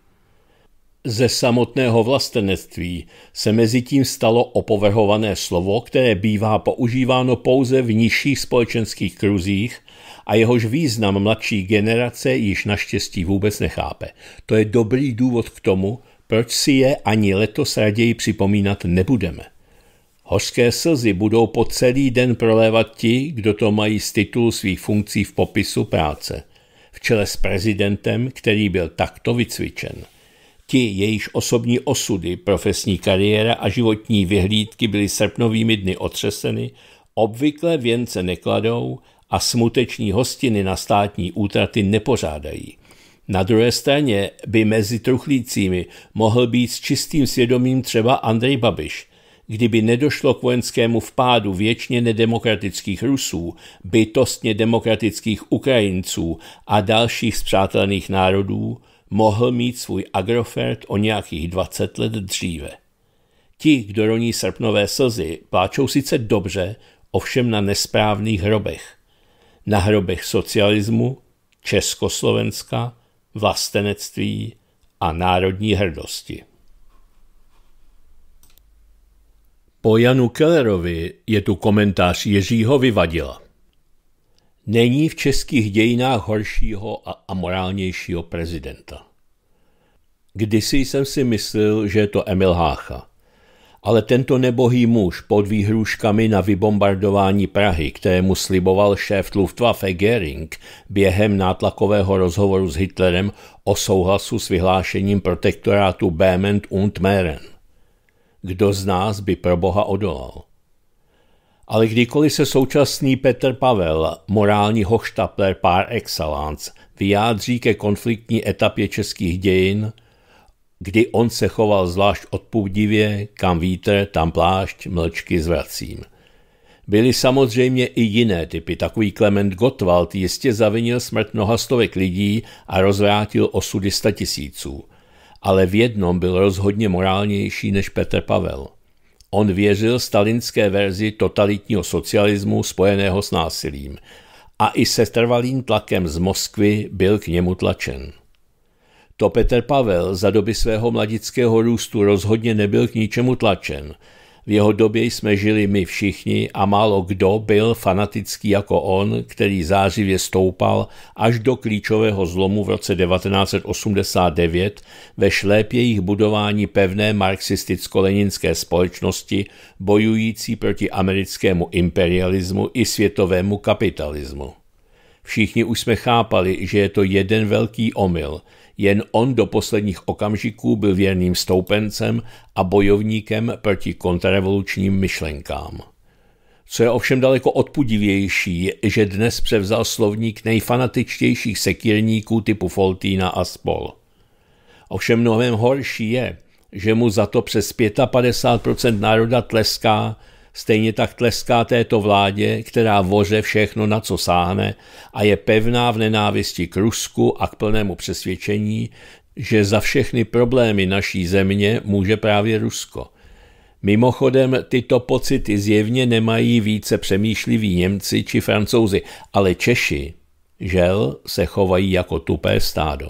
Ze samotného vlastenectví se mezi tím stalo opovrhované slovo, které bývá používáno pouze v nižších společenských kruzích a jehož význam mladší generace již naštěstí vůbec nechápe. To je dobrý důvod k tomu, proč si je ani letos raději připomínat nebudeme. Hořské slzy budou po celý den prolévat ti, kdo to mají z titulu svých funkcí v popisu práce, v čele s prezidentem, který byl takto vycvičen. Ti, jejich osobní osudy, profesní kariéra a životní vyhlídky byly srpnovými dny otřeseny, obvykle věnce nekladou a smuteční hostiny na státní útraty nepořádají. Na druhé straně by mezi truchlícími mohl být s čistým svědomím třeba Andrej Babiš. Kdyby nedošlo k vojenskému vpádu věčně nedemokratických Rusů, bytostně demokratických Ukrajinců a dalších zpřátelných národů, mohl mít svůj agrofert o nějakých 20 let dříve. Ti, kdo roní srpnové slzy, pláčou sice dobře, ovšem na nesprávných hrobech – na hrobech socialismu, Československa, vlastenectví a národní hrdosti. Po Janu Kellerovi je tu komentář Ježího Vyvadila. Není v českých dějinách horšího a amorálnějšího prezidenta. Kdysi jsem si myslel, že je to Emil Hácha – ale tento nebohý muž pod výhruškami na vybombardování Prahy, kterému sliboval šéf Luftwaffe Gering během nátlakového rozhovoru s Hitlerem o souhlasu s vyhlášením protektorátu Bement und Meren. Kdo z nás by pro boha odolal? Ale kdykoliv se současný Petr Pavel, morální hochštapler par excellence, vyjádří ke konfliktní etapě českých dějin, kdy on se choval zvlášť odpůvdivě, kam vítr, tam plášť, mlčky zvracím. Byly samozřejmě i jiné typy, takový Klement Gottwald jistě zavinil smrt mnoha stovek lidí a rozvrátil osudy tisíců. Ale v jednom byl rozhodně morálnější než Petr Pavel. On věřil stalinské verzi totalitního socialismu spojeného s násilím a i se trvalým tlakem z Moskvy byl k němu tlačen. To Petr Pavel za doby svého mladického růstu rozhodně nebyl k ničemu tlačen. V jeho době jsme žili my všichni a málo kdo byl fanatický jako on, který zářivě stoupal až do klíčového zlomu v roce 1989 ve šlépějích budování pevné marxisticko-leninské společnosti bojující proti americkému imperialismu i světovému kapitalismu. Všichni už jsme chápali, že je to jeden velký omyl – jen on do posledních okamžiků byl věrným stoupencem a bojovníkem proti kontrarevolučním myšlenkám. Co je ovšem daleko odpudivější, že dnes převzal slovník nejfanatičtějších sekírníků typu Foltína a spol. Ovšem mnohem horší je, že mu za to přes 55% národa tleská Stejně tak tleská této vládě, která voře všechno, na co sáhne a je pevná v nenávisti k Rusku a k plnému přesvědčení, že za všechny problémy naší země může právě Rusko. Mimochodem, tyto pocity zjevně nemají více přemýšliví Němci či Francouzi, ale Češi, žel, se chovají jako tupé stádo.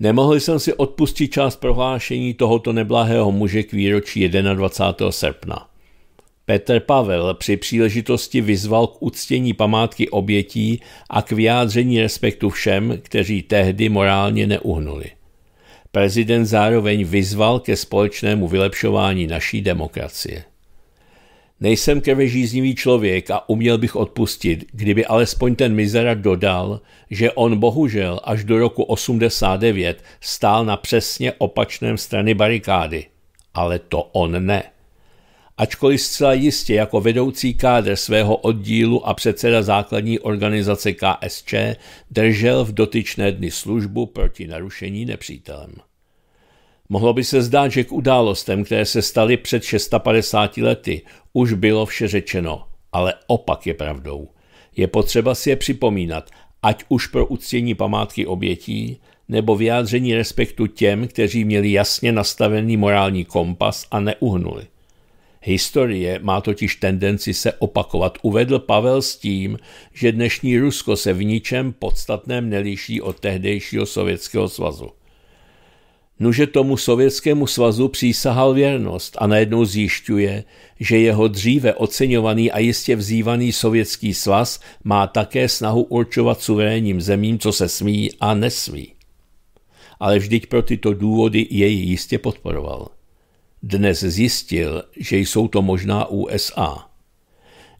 Nemohl jsem si odpustit část prohlášení tohoto neblahého muže k výročí 21. srpna. Petr Pavel při příležitosti vyzval k uctění památky obětí a k vyjádření respektu všem, kteří tehdy morálně neuhnuli. Prezident zároveň vyzval ke společnému vylepšování naší demokracie. Nejsem krvežíznivý člověk a uměl bych odpustit, kdyby alespoň ten mizera dodal, že on bohužel až do roku 89 stál na přesně opačném strany barikády. Ale to on ne ačkoliv zcela jistě jako vedoucí kádr svého oddílu a předseda základní organizace KSČ držel v dotyčné dny službu proti narušení nepřítelem. Mohlo by se zdát, že k událostem, které se staly před 650 lety, už bylo vše řečeno, ale opak je pravdou. Je potřeba si je připomínat, ať už pro uctění památky obětí, nebo vyjádření respektu těm, kteří měli jasně nastavený morální kompas a neuhnuli. Historie má totiž tendenci se opakovat, uvedl Pavel s tím, že dnešní Rusko se v ničem podstatném neliší od tehdejšího Sovětského svazu. Nuže tomu Sovětskému svazu přísahal věrnost a najednou zjišťuje, že jeho dříve oceňovaný a jistě vzývaný Sovětský svaz má také snahu určovat suverénním zemím, co se smí a nesmí. Ale vždyť pro tyto důvody jej jistě podporoval. Dnes zjistil, že jsou to možná USA.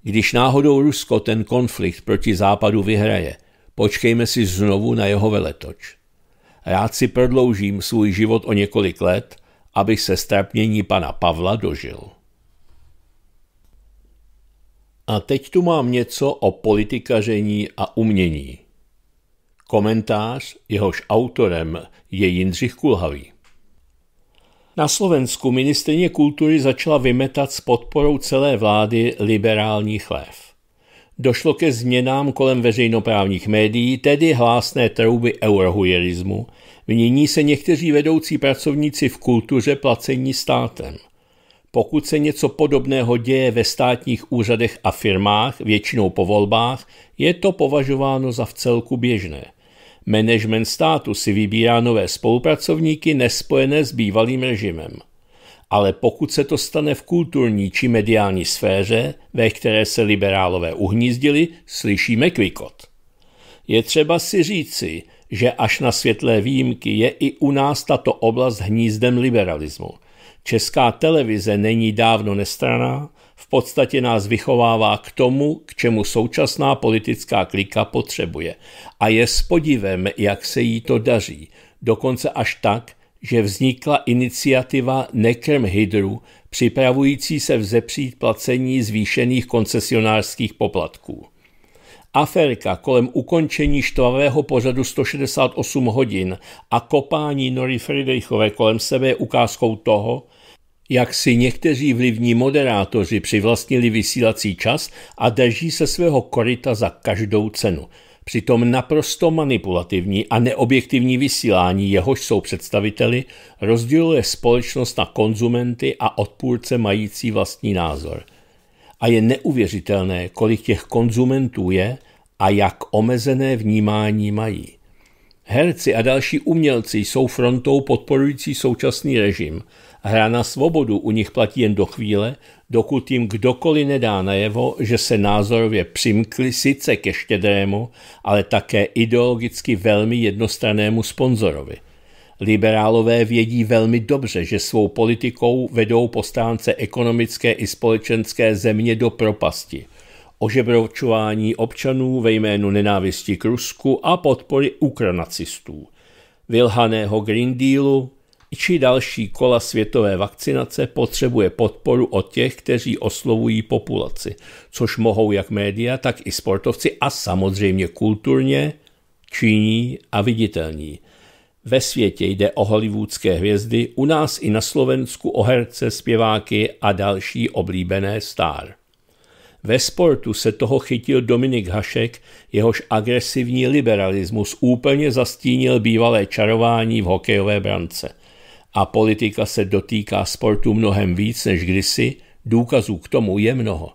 Když náhodou Rusko ten konflikt proti západu vyhraje, počkejme si znovu na jeho veletoč. Rád si prodloužím svůj život o několik let, abych se strapnění pana Pavla dožil. A teď tu mám něco o politikaření a umění. Komentář, jehož autorem je Jindřich Kulhavý. Na Slovensku ministrině kultury začala vymetat s podporou celé vlády liberální chlév. Došlo ke změnám kolem veřejnoprávních médií, tedy hlásné trouby eurohujerismu. Mění se někteří vedoucí pracovníci v kultuře placení státem. Pokud se něco podobného děje ve státních úřadech a firmách, většinou po volbách, je to považováno za vcelku běžné – Management státu si vybírá nové spolupracovníky nespojené s bývalým režimem. Ale pokud se to stane v kulturní či mediální sféře, ve které se liberálové uhnízdili, slyšíme kvikot. Je třeba si říci, že až na světlé výjimky je i u nás tato oblast hnízdem liberalismu. Česká televize není dávno nestraná, v podstatě nás vychovává k tomu, k čemu současná politická klika potřebuje. A je s podivem, jak se jí to daří, dokonce až tak, že vznikla iniciativa Nekrm Hydru, připravující se vzepřít placení zvýšených koncesionářských poplatků. Aferka kolem ukončení štvavého pořadu 168 hodin a kopání Nory Friedrichové kolem sebe je ukázkou toho, jak si někteří vlivní moderátoři přivlastnili vysílací čas a drží se svého koryta za každou cenu. Přitom naprosto manipulativní a neobjektivní vysílání, jehož jsou představiteli, rozděluje společnost na konzumenty a odpůrce mající vlastní názor. A je neuvěřitelné, kolik těch konzumentů je a jak omezené vnímání mají. Herci a další umělci jsou frontou podporující současný režim – Hra na svobodu u nich platí jen do chvíle, dokud jim kdokoliv nedá najevo, že se názorově přimkli sice ke štědrému, ale také ideologicky velmi jednostranému sponzorovi. Liberálové vědí velmi dobře, že svou politikou vedou po ekonomické i společenské země do propasti – ožebročování občanů ve jménu nenávisti k Rusku a podpory ukranacistů, Vilhaného Green Dealu, či další kola světové vakcinace potřebuje podporu od těch, kteří oslovují populaci, což mohou jak média, tak i sportovci a samozřejmě kulturně činí a viditelní. Ve světě jde o hollywoodské hvězdy, u nás i na Slovensku o herce, zpěváky a další oblíbené star. Ve sportu se toho chytil Dominik Hašek, jehož agresivní liberalismus úplně zastínil bývalé čarování v hokejové brance a politika se dotýká sportu mnohem víc než kdysi, důkazů k tomu je mnoho.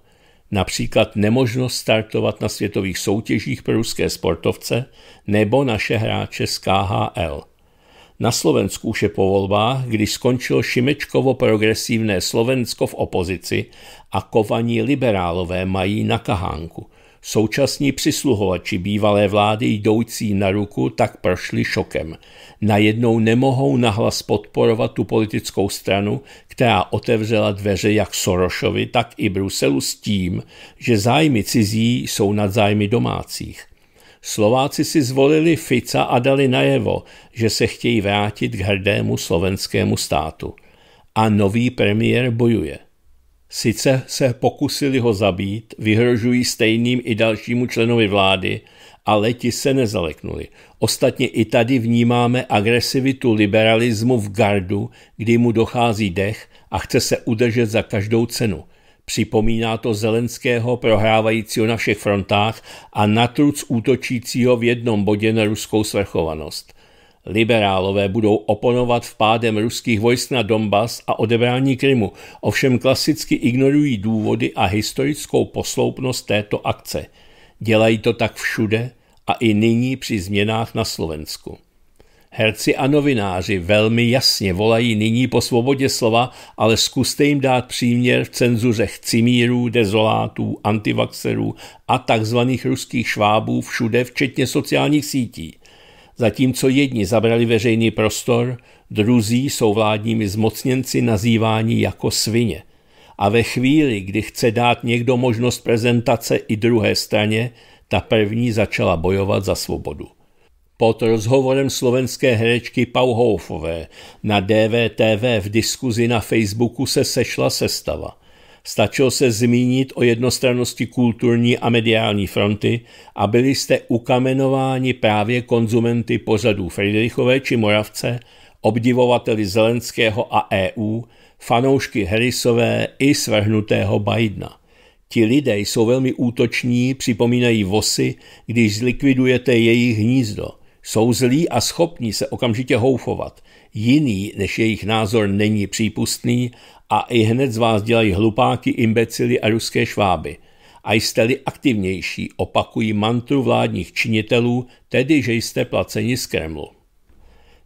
Například nemožnost startovat na světových soutěžích pro ruské sportovce nebo naše hráče z KHL. Na Slovensku už je po volbách, když skončilo Šimečkovo progresivné Slovensko v opozici a kovaní liberálové mají na kahánku. Současní přisluhovači bývalé vlády jdoucí na ruku tak prošli šokem. Najednou nemohou nahlas podporovat tu politickou stranu, která otevřela dveře jak Sorošovi, tak i Bruselu s tím, že zájmy cizí jsou nad zájmy domácích. Slováci si zvolili Fica a dali najevo, že se chtějí vrátit k hrdému slovenskému státu. A nový premiér bojuje. Sice se pokusili ho zabít, vyhrožují stejným i dalšímu členovi vlády, ale ti se nezaleknuli. Ostatně i tady vnímáme agresivitu liberalismu v gardu, kdy mu dochází dech a chce se udržet za každou cenu. Připomíná to Zelenského prohrávajícího na všech frontách a natruc útočícího v jednom bodě na ruskou svrchovanost – Liberálové budou oponovat vpádem ruských vojsk na Donbas a odebrání Krymu, ovšem klasicky ignorují důvody a historickou posloupnost této akce. Dělají to tak všude a i nyní při změnách na Slovensku. Herci a novináři velmi jasně volají nyní po svobodě slova, ale zkuste jim dát příměr v cenzuře chcimírů, dezolátů, antivaxerů a takzvaných ruských švábů všude, včetně sociálních sítí – Zatímco jedni zabrali veřejný prostor, druzí jsou vládními zmocněnci nazýváni jako svině. A ve chvíli, kdy chce dát někdo možnost prezentace i druhé straně, ta první začala bojovat za svobodu. Pod rozhovorem slovenské herečky Pauhoufové na DVTV v diskuzi na Facebooku se sešla sestava – Stačilo se zmínit o jednostrannosti kulturní a mediální fronty a byli jste ukamenováni právě konzumenty pořadů Friedrichové či Moravce, obdivovateli Zelenského a EU, fanoušky Harrisové i svrhnutého Bidena. Ti lidé jsou velmi útoční, připomínají vosy, když zlikvidujete jejich hnízdo. Jsou zlí a schopní se okamžitě houfovat. Jiný než jejich názor není přípustný a i hned z vás dělají hlupáky, imbecily a ruské šváby. A jste-li aktivnější, opakují mantru vládních činitelů, tedy že jste placeni z Kremlu.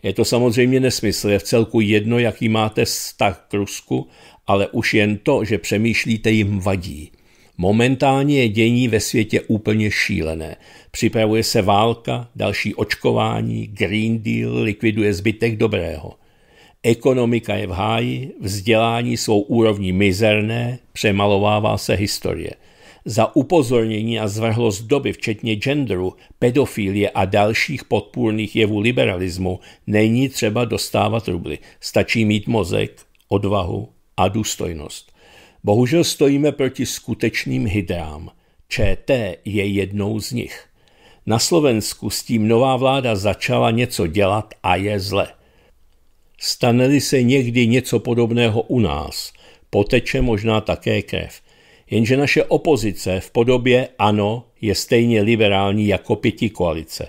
Je to samozřejmě nesmysl, je v celku jedno, jaký máte vztah k Rusku, ale už jen to, že přemýšlíte, jim vadí. Momentálně je dění ve světě úplně šílené. Připravuje se válka, další očkování, Green Deal likviduje zbytek dobrého – Ekonomika je v háji, vzdělání svou úrovní mizerné, přemalovává se historie. Za upozornění a zvrhlost doby, včetně genderu, pedofilie a dalších podpůrných jevů liberalismu, není třeba dostávat rubly. Stačí mít mozek, odvahu a důstojnost. Bohužel stojíme proti skutečným hydrám. ČT je jednou z nich. Na Slovensku s tím nová vláda začala něco dělat a je zle. Stane-li se někdy něco podobného u nás, poteče možná také krev. Jenže naše opozice v podobě ANO je stejně liberální jako pěti koalice.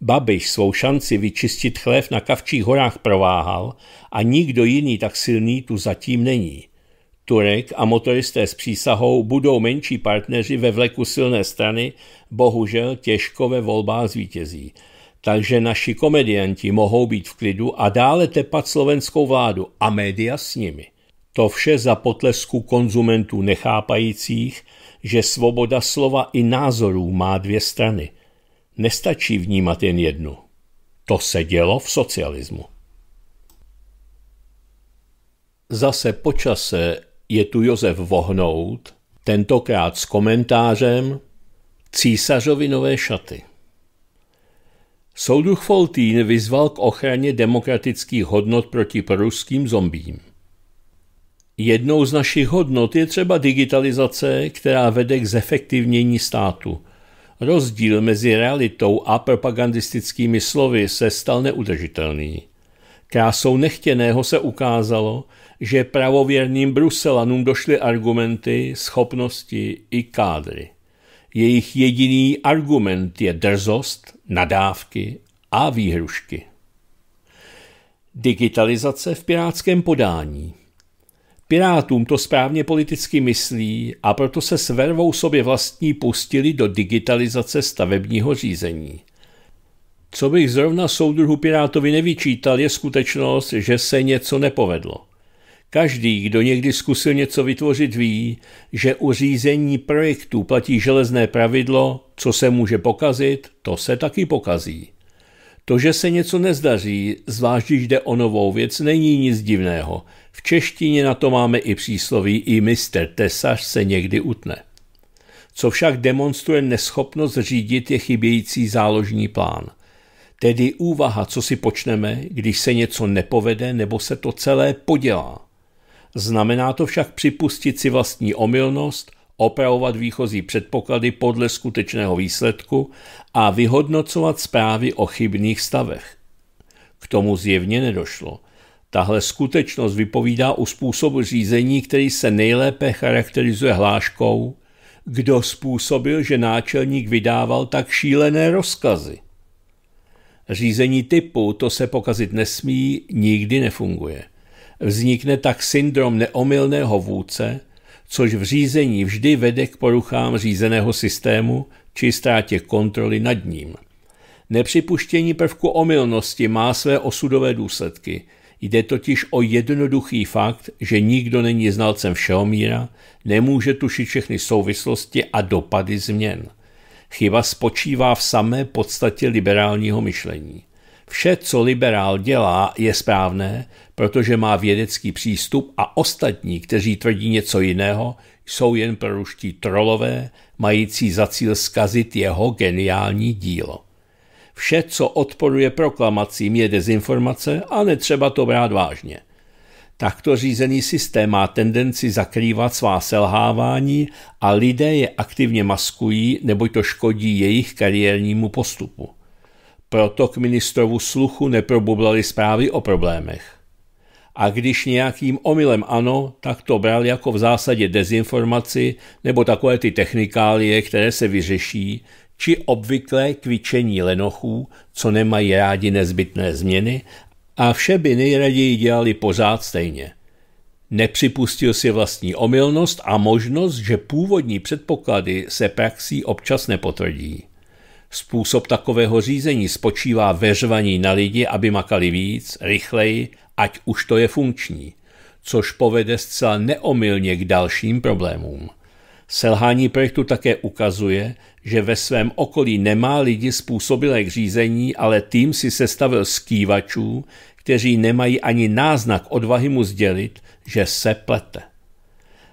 Babiš svou šanci vyčistit chlév na Kavčích horách prováhal a nikdo jiný tak silný tu zatím není. Turek a motoristé s přísahou budou menší partneři ve vleku silné strany, bohužel těžko ve volbách zvítězí takže naši komedianti mohou být v klidu a dále tepat slovenskou vládu a média s nimi. To vše za potlesku konzumentů nechápajících, že svoboda slova i názorů má dvě strany. Nestačí vnímat jen jednu. To se dělo v socialismu. Zase počase je tu Josef Vohnout, tentokrát s komentářem Císařovi nové šaty. Souduch Foltín vyzval k ochraně demokratických hodnot proti pruským zombím. Jednou z našich hodnot je třeba digitalizace, která vede k zefektivnění státu. Rozdíl mezi realitou a propagandistickými slovy se stal neudržitelný. Krásou nechtěného se ukázalo, že pravověrným Bruselanům došly argumenty, schopnosti i kádry. Jejich jediný argument je drzost, nadávky a výhrušky. Digitalizace v pirátském podání. Pirátům to správně politicky myslí a proto se s vervou sobě vlastní pustili do digitalizace stavebního řízení. Co bych zrovna soudruhu Pirátovi nevyčítal, je skutečnost, že se něco nepovedlo. Každý, kdo někdy zkusil něco vytvořit, ví, že u řízení projektu platí železné pravidlo, co se může pokazit, to se taky pokazí. To, že se něco nezdaří, zvlášť když jde o novou věc, není nic divného. V češtině na to máme i přísloví, i mistr tesař se někdy utne. Co však demonstruje neschopnost řídit je chybějící záložní plán. Tedy úvaha, co si počneme, když se něco nepovede nebo se to celé podělá. Znamená to však připustit si vlastní omylnost, opravovat výchozí předpoklady podle skutečného výsledku a vyhodnocovat zprávy o chybných stavech. K tomu zjevně nedošlo. Tahle skutečnost vypovídá u způsobu řízení, který se nejlépe charakterizuje hláškou, kdo způsobil, že náčelník vydával tak šílené rozkazy. Řízení typu to se pokazit nesmí, nikdy nefunguje. Vznikne tak syndrom neomylného vůdce, což v řízení vždy vede k poruchám řízeného systému či ztrátě kontroly nad ním. Nepřipuštění prvku omylnosti má své osudové důsledky. Jde totiž o jednoduchý fakt, že nikdo není znalcem všeho míra, nemůže tušit všechny souvislosti a dopady změn. Chyba spočívá v samé podstatě liberálního myšlení. Vše, co liberál dělá, je správné, protože má vědecký přístup a ostatní, kteří tvrdí něco jiného, jsou jen proruští trolové, mající za cíl zkazit jeho geniální dílo. Vše, co odporuje proklamacím, je dezinformace a netřeba to brát vážně. Takto řízený systém má tendenci zakrývat svá selhávání a lidé je aktivně maskují, neboť to škodí jejich kariérnímu postupu. Proto k ministrovu sluchu neprobublali zprávy o problémech. A když nějakým omylem ano, tak to bral jako v zásadě dezinformaci nebo takové ty technikálie, které se vyřeší, či obvyklé kvičení lenochů, co nemají rádi nezbytné změny a vše by nejraději dělali pořád stejně. Nepřipustil si vlastní omylnost a možnost, že původní předpoklady se praxí občas nepotvrdí. Způsob takového řízení spočívá ve řvaní na lidi, aby makali víc, rychleji, ať už to je funkční, což povede zcela neomylně k dalším problémům. Selhání projektu také ukazuje, že ve svém okolí nemá lidi způsobilé k řízení, ale tým si sestavil skývačů, kteří nemají ani náznak odvahy mu sdělit, že se plete.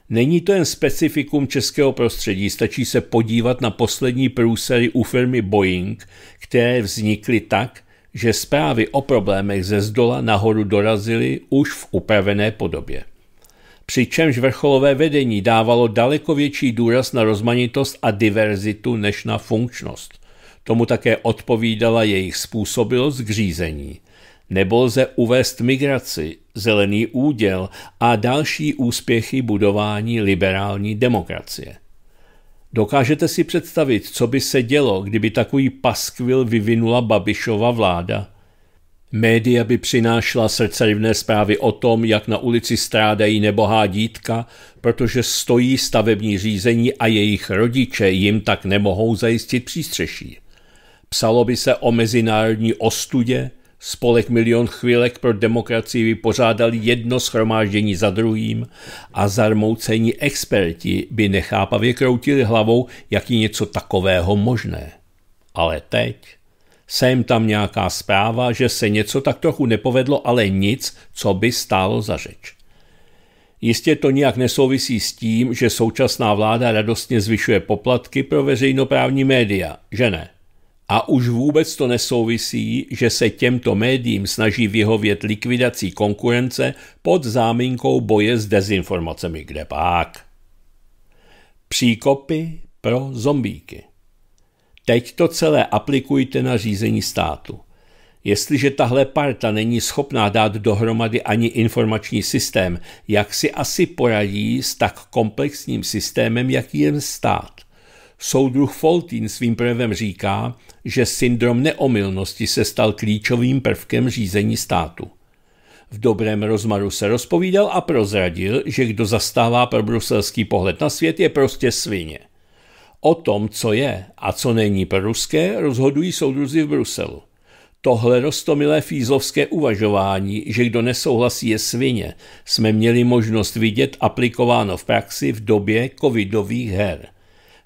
Není to jen specifikum českého prostředí, stačí se podívat na poslední průsery u firmy Boeing, které vznikly tak, že zprávy o problémech ze zdola nahoru dorazily už v upravené podobě. Přičemž vrcholové vedení dávalo daleko větší důraz na rozmanitost a diverzitu než na funkčnost. Tomu také odpovídala jejich způsobilost k řízení. Nebo lze uvést migraci, zelený úděl a další úspěchy budování liberální demokracie. Dokážete si představit, co by se dělo, kdyby takový paskvil vyvinula Babišova vláda? Média by přinášela srdcerivné zprávy o tom, jak na ulici strádají nebohá dítka, protože stojí stavební řízení a jejich rodiče jim tak nemohou zajistit přístřeší. Psalo by se o mezinárodní ostudě, spolek Milion chvílek pro demokracii vypořádal jedno schromáždění za druhým a zarmoucení experti by nechápavě kroutili hlavou, jak je něco takového možné. Ale teď sem tam nějaká zpráva, že se něco tak trochu nepovedlo, ale nic, co by stálo za řeč. Jistě to nijak nesouvisí s tím, že současná vláda radostně zvyšuje poplatky pro veřejnoprávní média, že ne? A už vůbec to nesouvisí, že se těmto médiím snaží vyhovět likvidací konkurence pod záminkou boje s dezinformacemi, kde pak. Příkopy pro zombíky. Teď to celé aplikujte na řízení státu. Jestliže tahle parta není schopná dát dohromady ani informační systém, jak si asi poradí s tak komplexním systémem, jaký je stát? Soudruh Foltín svým projevem říká, že syndrom neomylnosti se stal klíčovým prvkem řízení státu. V dobrém rozmaru se rozpovídal a prozradil, že kdo zastává pro bruselský pohled na svět, je prostě svině. O tom, co je a co není pro ruské, rozhodují soudruzi v Bruselu. Tohle rostomilé fízlovské uvažování, že kdo nesouhlasí je svině, jsme měli možnost vidět aplikováno v praxi v době covidových her –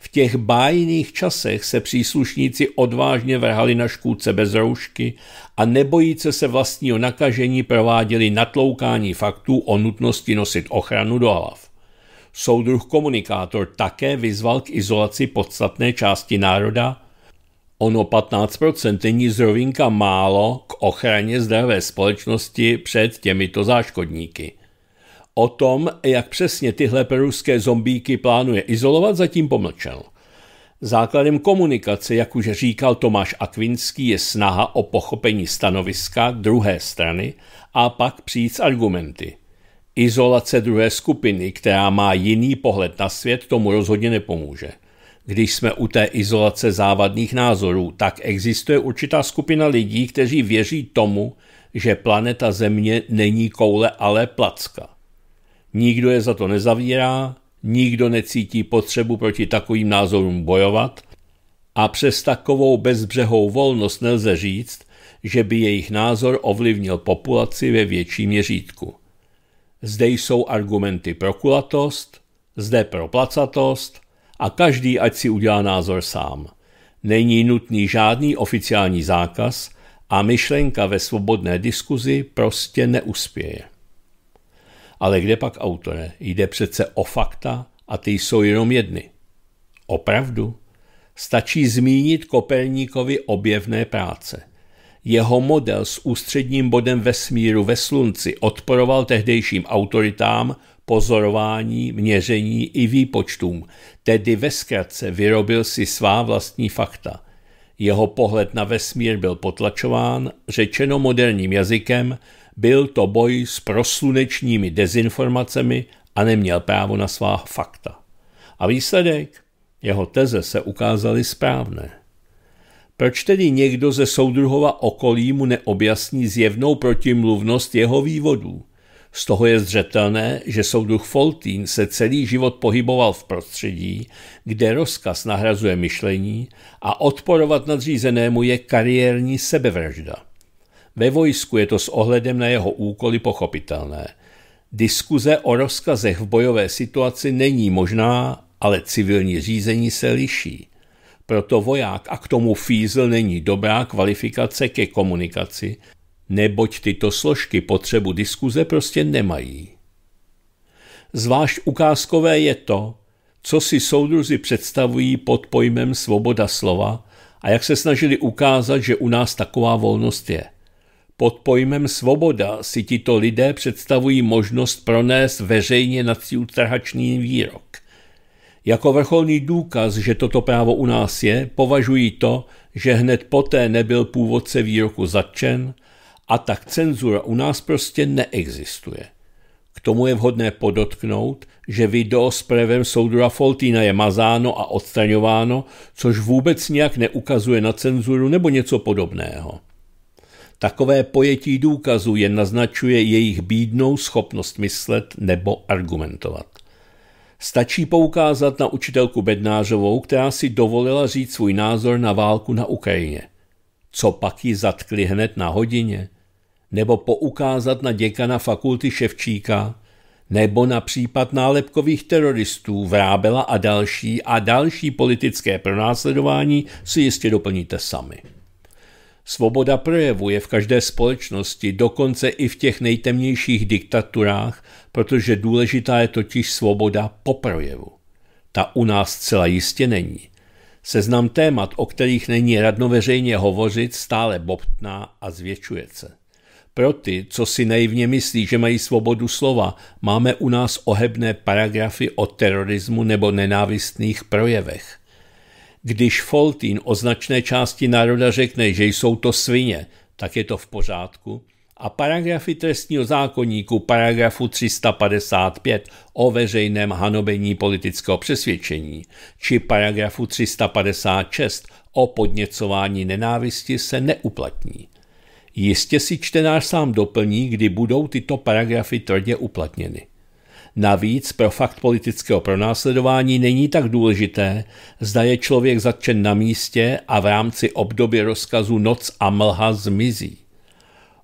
v těch bájných časech se příslušníci odvážně vrhali na škůdce bez roušky a nebojíce se vlastního nakažení prováděli natloukání faktů o nutnosti nosit ochranu do hlav. Soudruh komunikátor také vyzval k izolaci podstatné části národa. Ono 15% není zrovinka málo k ochraně zdravé společnosti před těmito záškodníky – O tom, jak přesně tyhle peruské zombíky plánuje izolovat, zatím pomlčel. Základem komunikace, jak už říkal Tomáš Akvinský, je snaha o pochopení stanoviska druhé strany a pak přijít s argumenty. Izolace druhé skupiny, která má jiný pohled na svět, tomu rozhodně nepomůže. Když jsme u té izolace závadných názorů, tak existuje určitá skupina lidí, kteří věří tomu, že planeta Země není koule, ale placka. Nikdo je za to nezavírá, nikdo necítí potřebu proti takovým názorům bojovat a přes takovou bezbřehou volnost nelze říct, že by jejich názor ovlivnil populaci ve větším měřítku. Zde jsou argumenty pro kulatost, zde pro placatost a každý ať si udělá názor sám. Není nutný žádný oficiální zákaz a myšlenka ve svobodné diskuzi prostě neuspěje. Ale kde pak autore? Jde přece o fakta a ty jsou jenom jedny. Opravdu? Stačí zmínit Koperníkovi objevné práce. Jeho model s ústředním bodem vesmíru ve slunci odporoval tehdejším autoritám, pozorování, měření i výpočtům, tedy ve zkratce vyrobil si svá vlastní fakta. Jeho pohled na vesmír byl potlačován, řečeno moderním jazykem, byl to boj s proslunečními dezinformacemi a neměl právo na svá fakta. A výsledek? Jeho teze se ukázaly správné. Proč tedy někdo ze soudruhova okolí mu neobjasní zjevnou protimluvnost jeho vývodů? Z toho je zřetelné, že soudruh Foltín se celý život pohyboval v prostředí, kde rozkaz nahrazuje myšlení a odporovat nadřízenému je kariérní sebevražda. Ve vojsku je to s ohledem na jeho úkoly pochopitelné. Diskuze o rozkazech v bojové situaci není možná, ale civilní řízení se liší. Proto voják a k tomu fízl není dobrá kvalifikace ke komunikaci, neboť tyto složky potřebu diskuze prostě nemají. Zvlášť ukázkové je to, co si soudruzi představují pod pojmem svoboda slova a jak se snažili ukázat, že u nás taková volnost je – pod pojmem svoboda si tito lidé představují možnost pronést veřejně utrhačný výrok. Jako vrcholný důkaz, že toto právo u nás je, považují to, že hned poté nebyl původce výroku zatčen a tak cenzura u nás prostě neexistuje. K tomu je vhodné podotknout, že video s prevem soudura Foltína je mazáno a odstraňováno, což vůbec nijak neukazuje na cenzuru nebo něco podobného. Takové pojetí důkazu jen naznačuje jejich bídnou schopnost myslet nebo argumentovat. Stačí poukázat na učitelku Bednářovou, která si dovolila říct svůj názor na válku na Ukrajině. Co pak ji zatkli hned na hodině? Nebo poukázat na děkana fakulty Ševčíka? Nebo na případ nálepkových teroristů Vrábela a další a další politické pronásledování si jistě doplníte sami. Svoboda projevu je v každé společnosti, dokonce i v těch nejtemnějších diktaturách, protože důležitá je totiž svoboda po projevu. Ta u nás celá jistě není. Seznam témat, o kterých není radno veřejně hovořit, stále bobtná a zvětšuje se. Pro ty, co si naivně myslí, že mají svobodu slova, máme u nás ohebné paragrafy o terorismu nebo nenávistných projevech. Když Foltín o značné části národa řekne, že jsou to svině, tak je to v pořádku. A paragrafy trestního zákonníku paragrafu 355 o veřejném hanobení politického přesvědčení či paragrafu 356 o podněcování nenávisti se neuplatní. Jistě si čtenář sám doplní, kdy budou tyto paragrafy tvrdě uplatněny. Navíc pro fakt politického pronásledování není tak důležité, zda je člověk zatčen na místě a v rámci období rozkazu noc a mlha zmizí.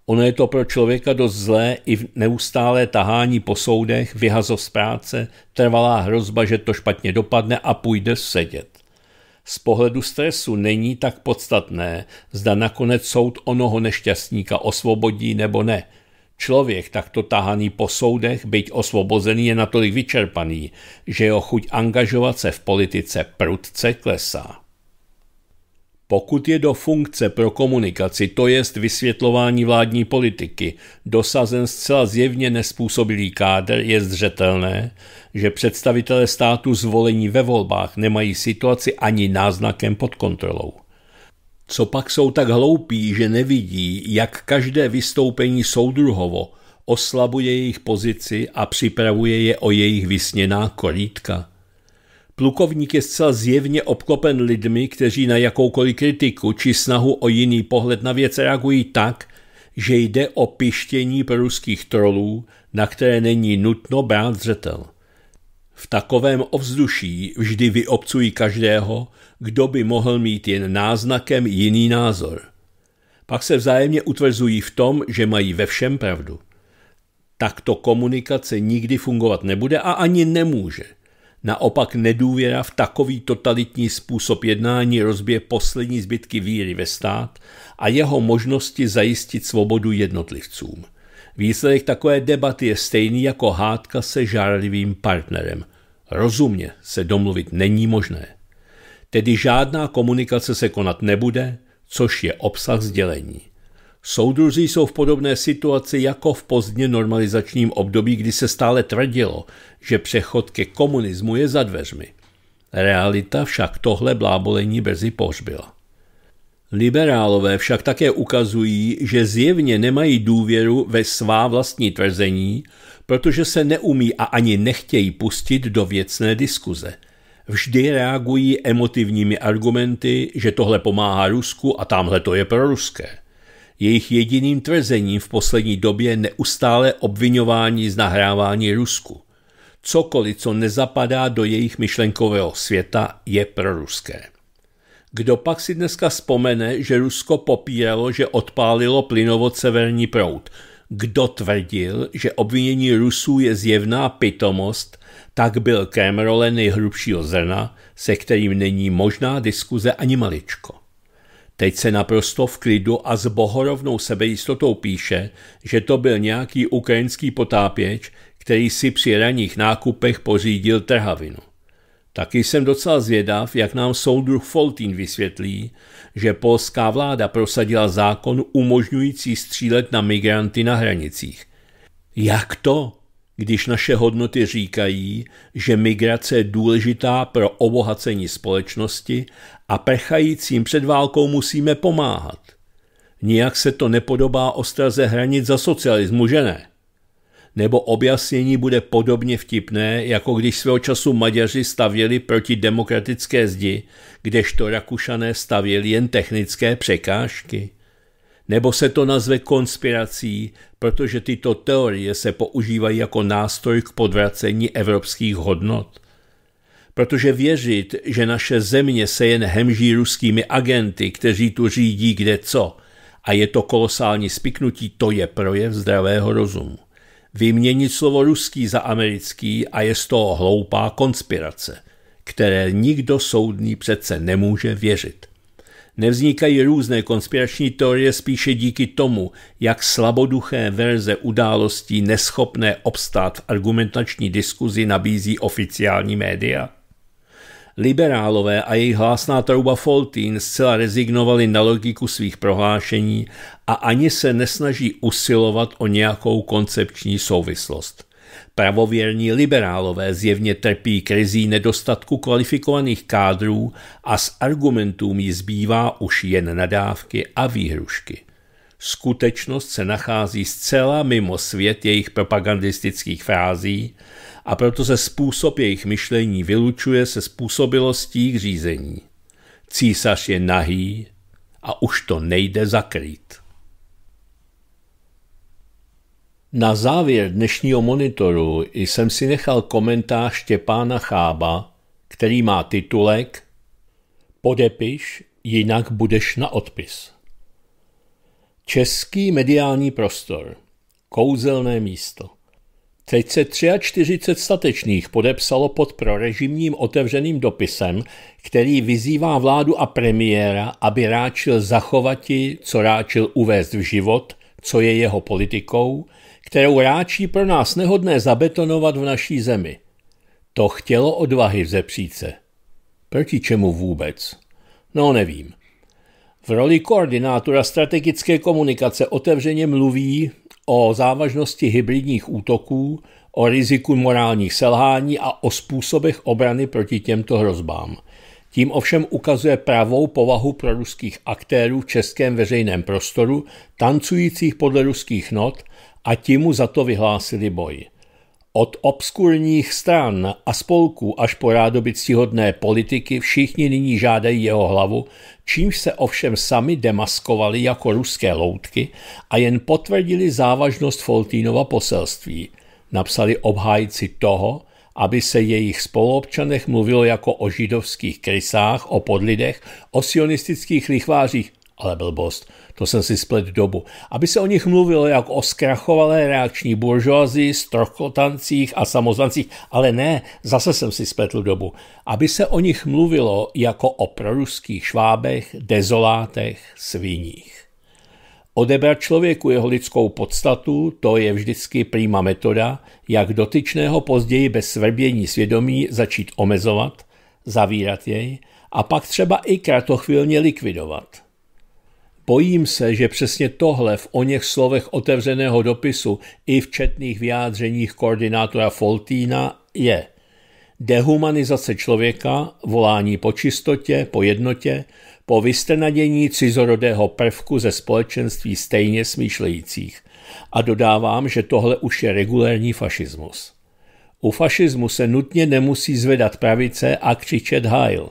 Ono je to pro člověka dost zlé i v neustálé tahání po soudech, vyhazov z práce, trvalá hrozba, že to špatně dopadne a půjde sedět. Z pohledu stresu není tak podstatné, zda nakonec soud onoho nešťastníka osvobodí nebo ne – Člověk takto tahaný po soudech, byť osvobozený, je natolik vyčerpaný, že jeho chuť angažovat se v politice prudce klesá. Pokud je do funkce pro komunikaci, to jest vysvětlování vládní politiky, dosazen zcela zjevně nespůsobilý kádr, je zřetelné, že představitelé státu zvolení ve volbách nemají situaci ani náznakem pod kontrolou. Co pak jsou tak hloupí, že nevidí, jak každé vystoupení soudruhovo oslabuje jejich pozici a připravuje je o jejich vysněná korítka? Plukovník je zcela zjevně obklopen lidmi, kteří na jakoukoliv kritiku či snahu o jiný pohled na věc reagují tak, že jde o pištění pruských trolů, na které není nutno brát zřetel. V takovém ovzduší vždy vyobcují každého, kdo by mohl mít jen náznakem jiný názor. Pak se vzájemně utvrzují v tom, že mají ve všem pravdu. Takto komunikace nikdy fungovat nebude a ani nemůže. Naopak nedůvěra v takový totalitní způsob jednání rozbije poslední zbytky víry ve stát a jeho možnosti zajistit svobodu jednotlivcům. Výsledek takové debaty je stejný jako hádka se žárlivým partnerem. Rozumně se domluvit není možné tedy žádná komunikace se konat nebude, což je obsah sdělení. Soudruzí jsou v podobné situaci jako v pozdně normalizačním období, kdy se stále tvrdilo, že přechod ke komunismu je za dveřmi. Realita však tohle blábolení brzy pohřbila. Liberálové však také ukazují, že zjevně nemají důvěru ve svá vlastní tvrzení, protože se neumí a ani nechtějí pustit do věcné diskuze – vždy reagují emotivními argumenty, že tohle pomáhá Rusku a tamhle to je pro ruské. Jejich jediným tvrzením v poslední době je neustále obvinování z nahrávání Rusku. Cokoliv, co nezapadá do jejich myšlenkového světa, je proruské. Kdo pak si dneska vzpomene, že Rusko popíralo, že odpálilo plynovod Severní prout, kdo tvrdil, že obvinění Rusů je zjevná pitomost, tak byl Kremrole nejhrubšího zrna, se kterým není možná diskuze ani maličko. Teď se naprosto v klidu a s bohorovnou sebejistotou píše, že to byl nějaký ukrajinský potápěč, který si při ranních nákupech pořídil trhavinu. Taky jsem docela zvědav, jak nám soudruh Foltín vysvětlí, že polská vláda prosadila zákon umožňující střílet na migranty na hranicích. Jak to, když naše hodnoty říkají, že migrace je důležitá pro obohacení společnosti a prchajícím před válkou musíme pomáhat? Nijak se to nepodobá ostraze hranic za socialismu, že ne? nebo objasnění bude podobně vtipné, jako když svého času Maďaři stavěli proti demokratické zdi, kdežto Rakušané stavěli jen technické překážky. Nebo se to nazve konspirací, protože tyto teorie se používají jako nástroj k podvracení evropských hodnot. Protože věřit, že naše země se jen hemží ruskými agenty, kteří tu řídí kde co, a je to kolosální spiknutí, to je projev zdravého rozumu vyměnit slovo ruský za americký a je z toho hloupá konspirace, které nikdo soudný přece nemůže věřit. Nevznikají různé konspirační teorie spíše díky tomu, jak slaboduché verze událostí neschopné obstát v argumentační diskuzi nabízí oficiální média – Liberálové a jejich hlásná trouba Foltín zcela rezignovali na logiku svých prohlášení a ani se nesnaží usilovat o nějakou koncepční souvislost. Pravověrní liberálové zjevně trpí krizí nedostatku kvalifikovaných kádrů a s argumentům jí zbývá už jen nadávky a výhrušky. Skutečnost se nachází zcela mimo svět jejich propagandistických frází a proto se způsob jejich myšlení vylučuje se způsobilostí k řízení. Císař je nahý a už to nejde zakrýt. Na závěr dnešního monitoru jsem si nechal komentář Štěpána Chába, který má titulek Podepiš, jinak budeš na odpis. Český mediální prostor. Kouzelné místo. Teď se 43 statečných podepsalo pod prorežimním otevřeným dopisem, který vyzývá vládu a premiéra, aby ráčil zachovati, co ráčil uvést v život, co je jeho politikou, kterou ráčí pro nás nehodné zabetonovat v naší zemi. To chtělo odvahy v zepříce. Proti čemu vůbec? No nevím. V roli koordinátora strategické komunikace otevřeně mluví, o závažnosti hybridních útoků, o riziku morálních selhání a o způsobech obrany proti těmto hrozbám. Tím ovšem ukazuje pravou povahu pro ruských aktérů v českém veřejném prostoru, tancujících podle ruských not a ti mu za to vyhlásili boj. Od obskurních stran a spolků až po rádoby ctihodné politiky všichni nyní žádají jeho hlavu, čímž se ovšem sami demaskovali jako ruské loutky a jen potvrdili závažnost Foltínova poselství. Napsali obhájci toho, aby se jejich spoluobčanech mluvilo jako o židovských krysách, o podlidech, o sionistických lichvářích ale blbost, to jsem si splet dobu, aby se o nich mluvilo jak o zkrachovalé reakční buržoazi, strokotancích a samozvancích, ale ne, zase jsem si spletl dobu, aby se o nich mluvilo jako o proruských švábech, dezolátech, sviních. Odebrat člověku jeho lidskou podstatu, to je vždycky prýma metoda, jak dotyčného později bez svrbění svědomí začít omezovat, zavírat jej a pak třeba i kratochvilně likvidovat. Bojím se, že přesně tohle v o něch slovech otevřeného dopisu i v četných vyjádřeních koordinátora Foltína je. Dehumanizace člověka, volání po čistotě, po jednotě, po vystrnadění cizorodého prvku ze společenství stejně smýšlejících. A dodávám, že tohle už je regulérní fašismus. U fašismu se nutně nemusí zvedat pravice a křičet hajl.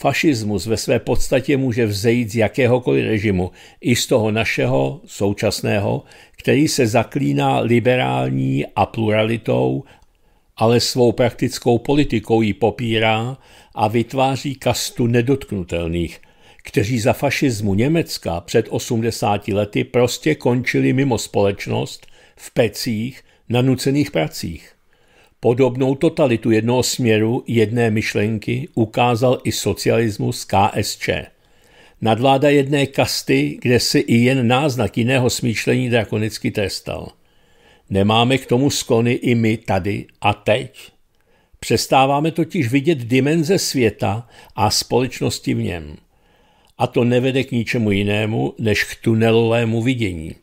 Fašismus ve své podstatě může vzejít z jakéhokoliv režimu, i z toho našeho, současného, který se zaklíná liberální a pluralitou, ale svou praktickou politikou ji popírá a vytváří kastu nedotknutelných, kteří za fašismu Německa před 80 lety prostě končili mimo společnost, v pecích, na nucených pracích. Podobnou totalitu jednoho směru, jedné myšlenky ukázal i socialismus KSČ. Nadvláda jedné kasty, kde se i jen náznak jiného smýšlení drakonicky trestal. Nemáme k tomu sklony i my tady a teď. Přestáváme totiž vidět dimenze světa a společnosti v něm. A to nevede k ničemu jinému než k tunelovému vidění,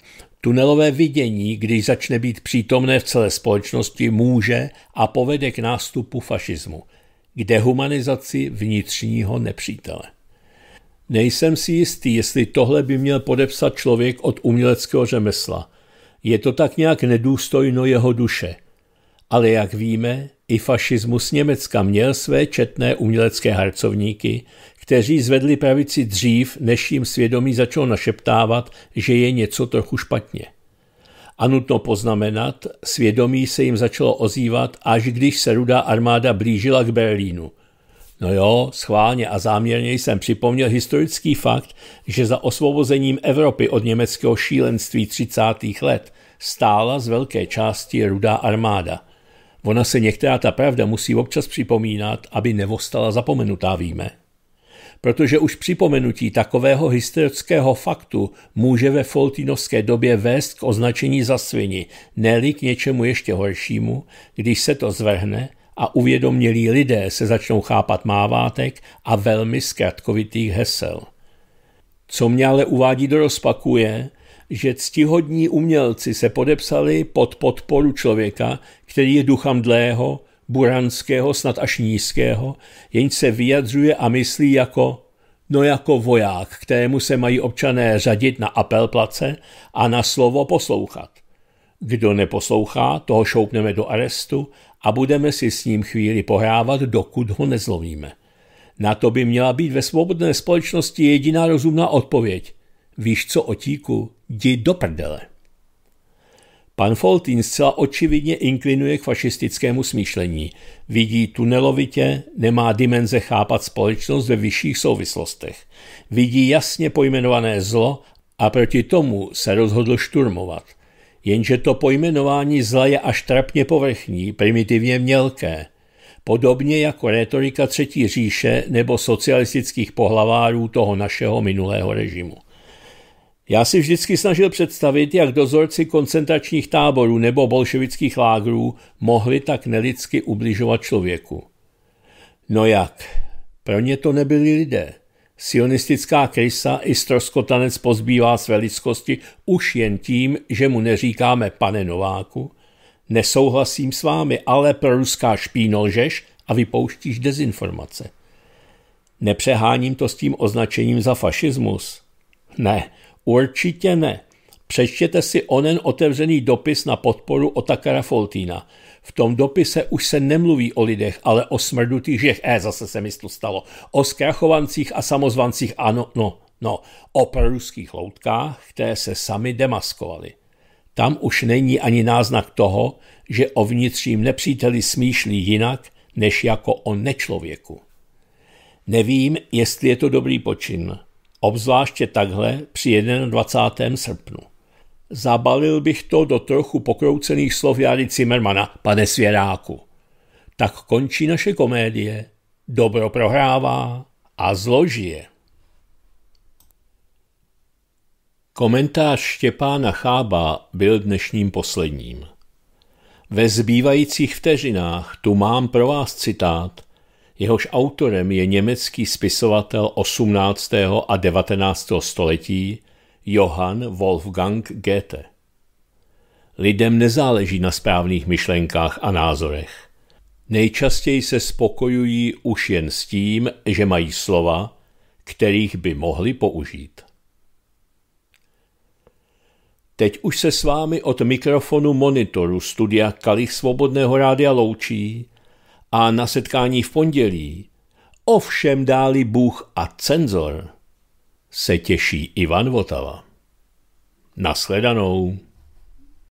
Tunelové vidění, když začne být přítomné v celé společnosti, může a povede k nástupu fašismu, k dehumanizaci vnitřního nepřítele. Nejsem si jistý, jestli tohle by měl podepsat člověk od uměleckého řemesla. Je to tak nějak nedůstojno jeho duše. Ale jak víme, i fašismus Německa měl své četné umělecké harcovníky, kteří zvedli pravici dřív, než jim svědomí začalo našeptávat, že je něco trochu špatně. A nutno poznamenat, svědomí se jim začalo ozývat, až když se rudá armáda blížila k Berlínu. No jo, schválně a záměrně jsem připomněl historický fakt, že za osvobozením Evropy od německého šílenství 30. let stála z velké části rudá armáda. Ona se některá ta pravda musí občas připomínat, aby nevostala zapomenutá, víme protože už připomenutí takového historického faktu může ve foltinovské době vést k označení za svini, ne k něčemu ještě horšímu, když se to zvrhne a uvědomělí lidé se začnou chápat mávátek a velmi zkratkovitých hesel. Co mě ale uvádí do rozpaku je, že ctihodní umělci se podepsali pod podporu člověka, který je duchem dlého, buranského, snad až nízkého, jenž se vyjadřuje a myslí jako no jako voják, kterému se mají občané řadit na apelplace a na slovo poslouchat. Kdo neposlouchá, toho šoupneme do arestu a budeme si s ním chvíli pohrávat, dokud ho nezlovíme. Na to by měla být ve svobodné společnosti jediná rozumná odpověď. Víš co, otíku, jdi do prdele. Pan Foltín zcela očividně inklinuje k fašistickému smýšlení. Vidí tunelovitě, nemá dimenze chápat společnost ve vyšších souvislostech. Vidí jasně pojmenované zlo a proti tomu se rozhodl šturmovat. Jenže to pojmenování zla je až trapně povrchní, primitivně mělké. Podobně jako retorika Třetí říše nebo socialistických pohlavárů toho našeho minulého režimu. Já si vždycky snažil představit, jak dozorci koncentračních táborů nebo bolševických lágrů mohli tak nelidsky ubližovat člověku. No jak? Pro ně to nebyli lidé. Sionistická krysa i stroskotanec pozbývá své lidskosti už jen tím, že mu neříkáme pane Nováku. Nesouhlasím s vámi, ale pro ruská špíno lžeš a vypouštíš dezinformace. Nepřeháním to s tím označením za fašismus. Ne, Určitě ne. Přečtěte si onen otevřený dopis na podporu Otakara Foltína. V tom dopise už se nemluví o lidech, ale o smrdutých žech. E, zase se mi to stalo. O zkrachovancích a samozvancích, ano, no, no. O proruských loutkách, které se sami demaskovaly. Tam už není ani náznak toho, že o vnitřním nepříteli smýšlí jinak, než jako o nečlověku. Nevím, jestli je to dobrý počin. Obzvláště takhle při 21. srpnu. Zabalil bych to do trochu pokroucených slov Jary Cimmermana, pane Svěráku. Tak končí naše komédie. Dobro prohrává a zloží. je. Komentář Štěpána Chába byl dnešním posledním. Ve zbývajících vteřinách tu mám pro vás citát Jehož autorem je německý spisovatel 18. a 19. století Johann Wolfgang Goethe. Lidem nezáleží na správných myšlenkách a názorech. Nejčastěji se spokojují už jen s tím, že mají slova, kterých by mohli použít. Teď už se s vámi od mikrofonu monitoru studia Kalich Svobodného rádia loučí a na setkání v pondělí, ovšem dáli Bůh a cenzor, se těší Ivan Votava. Nasledanou.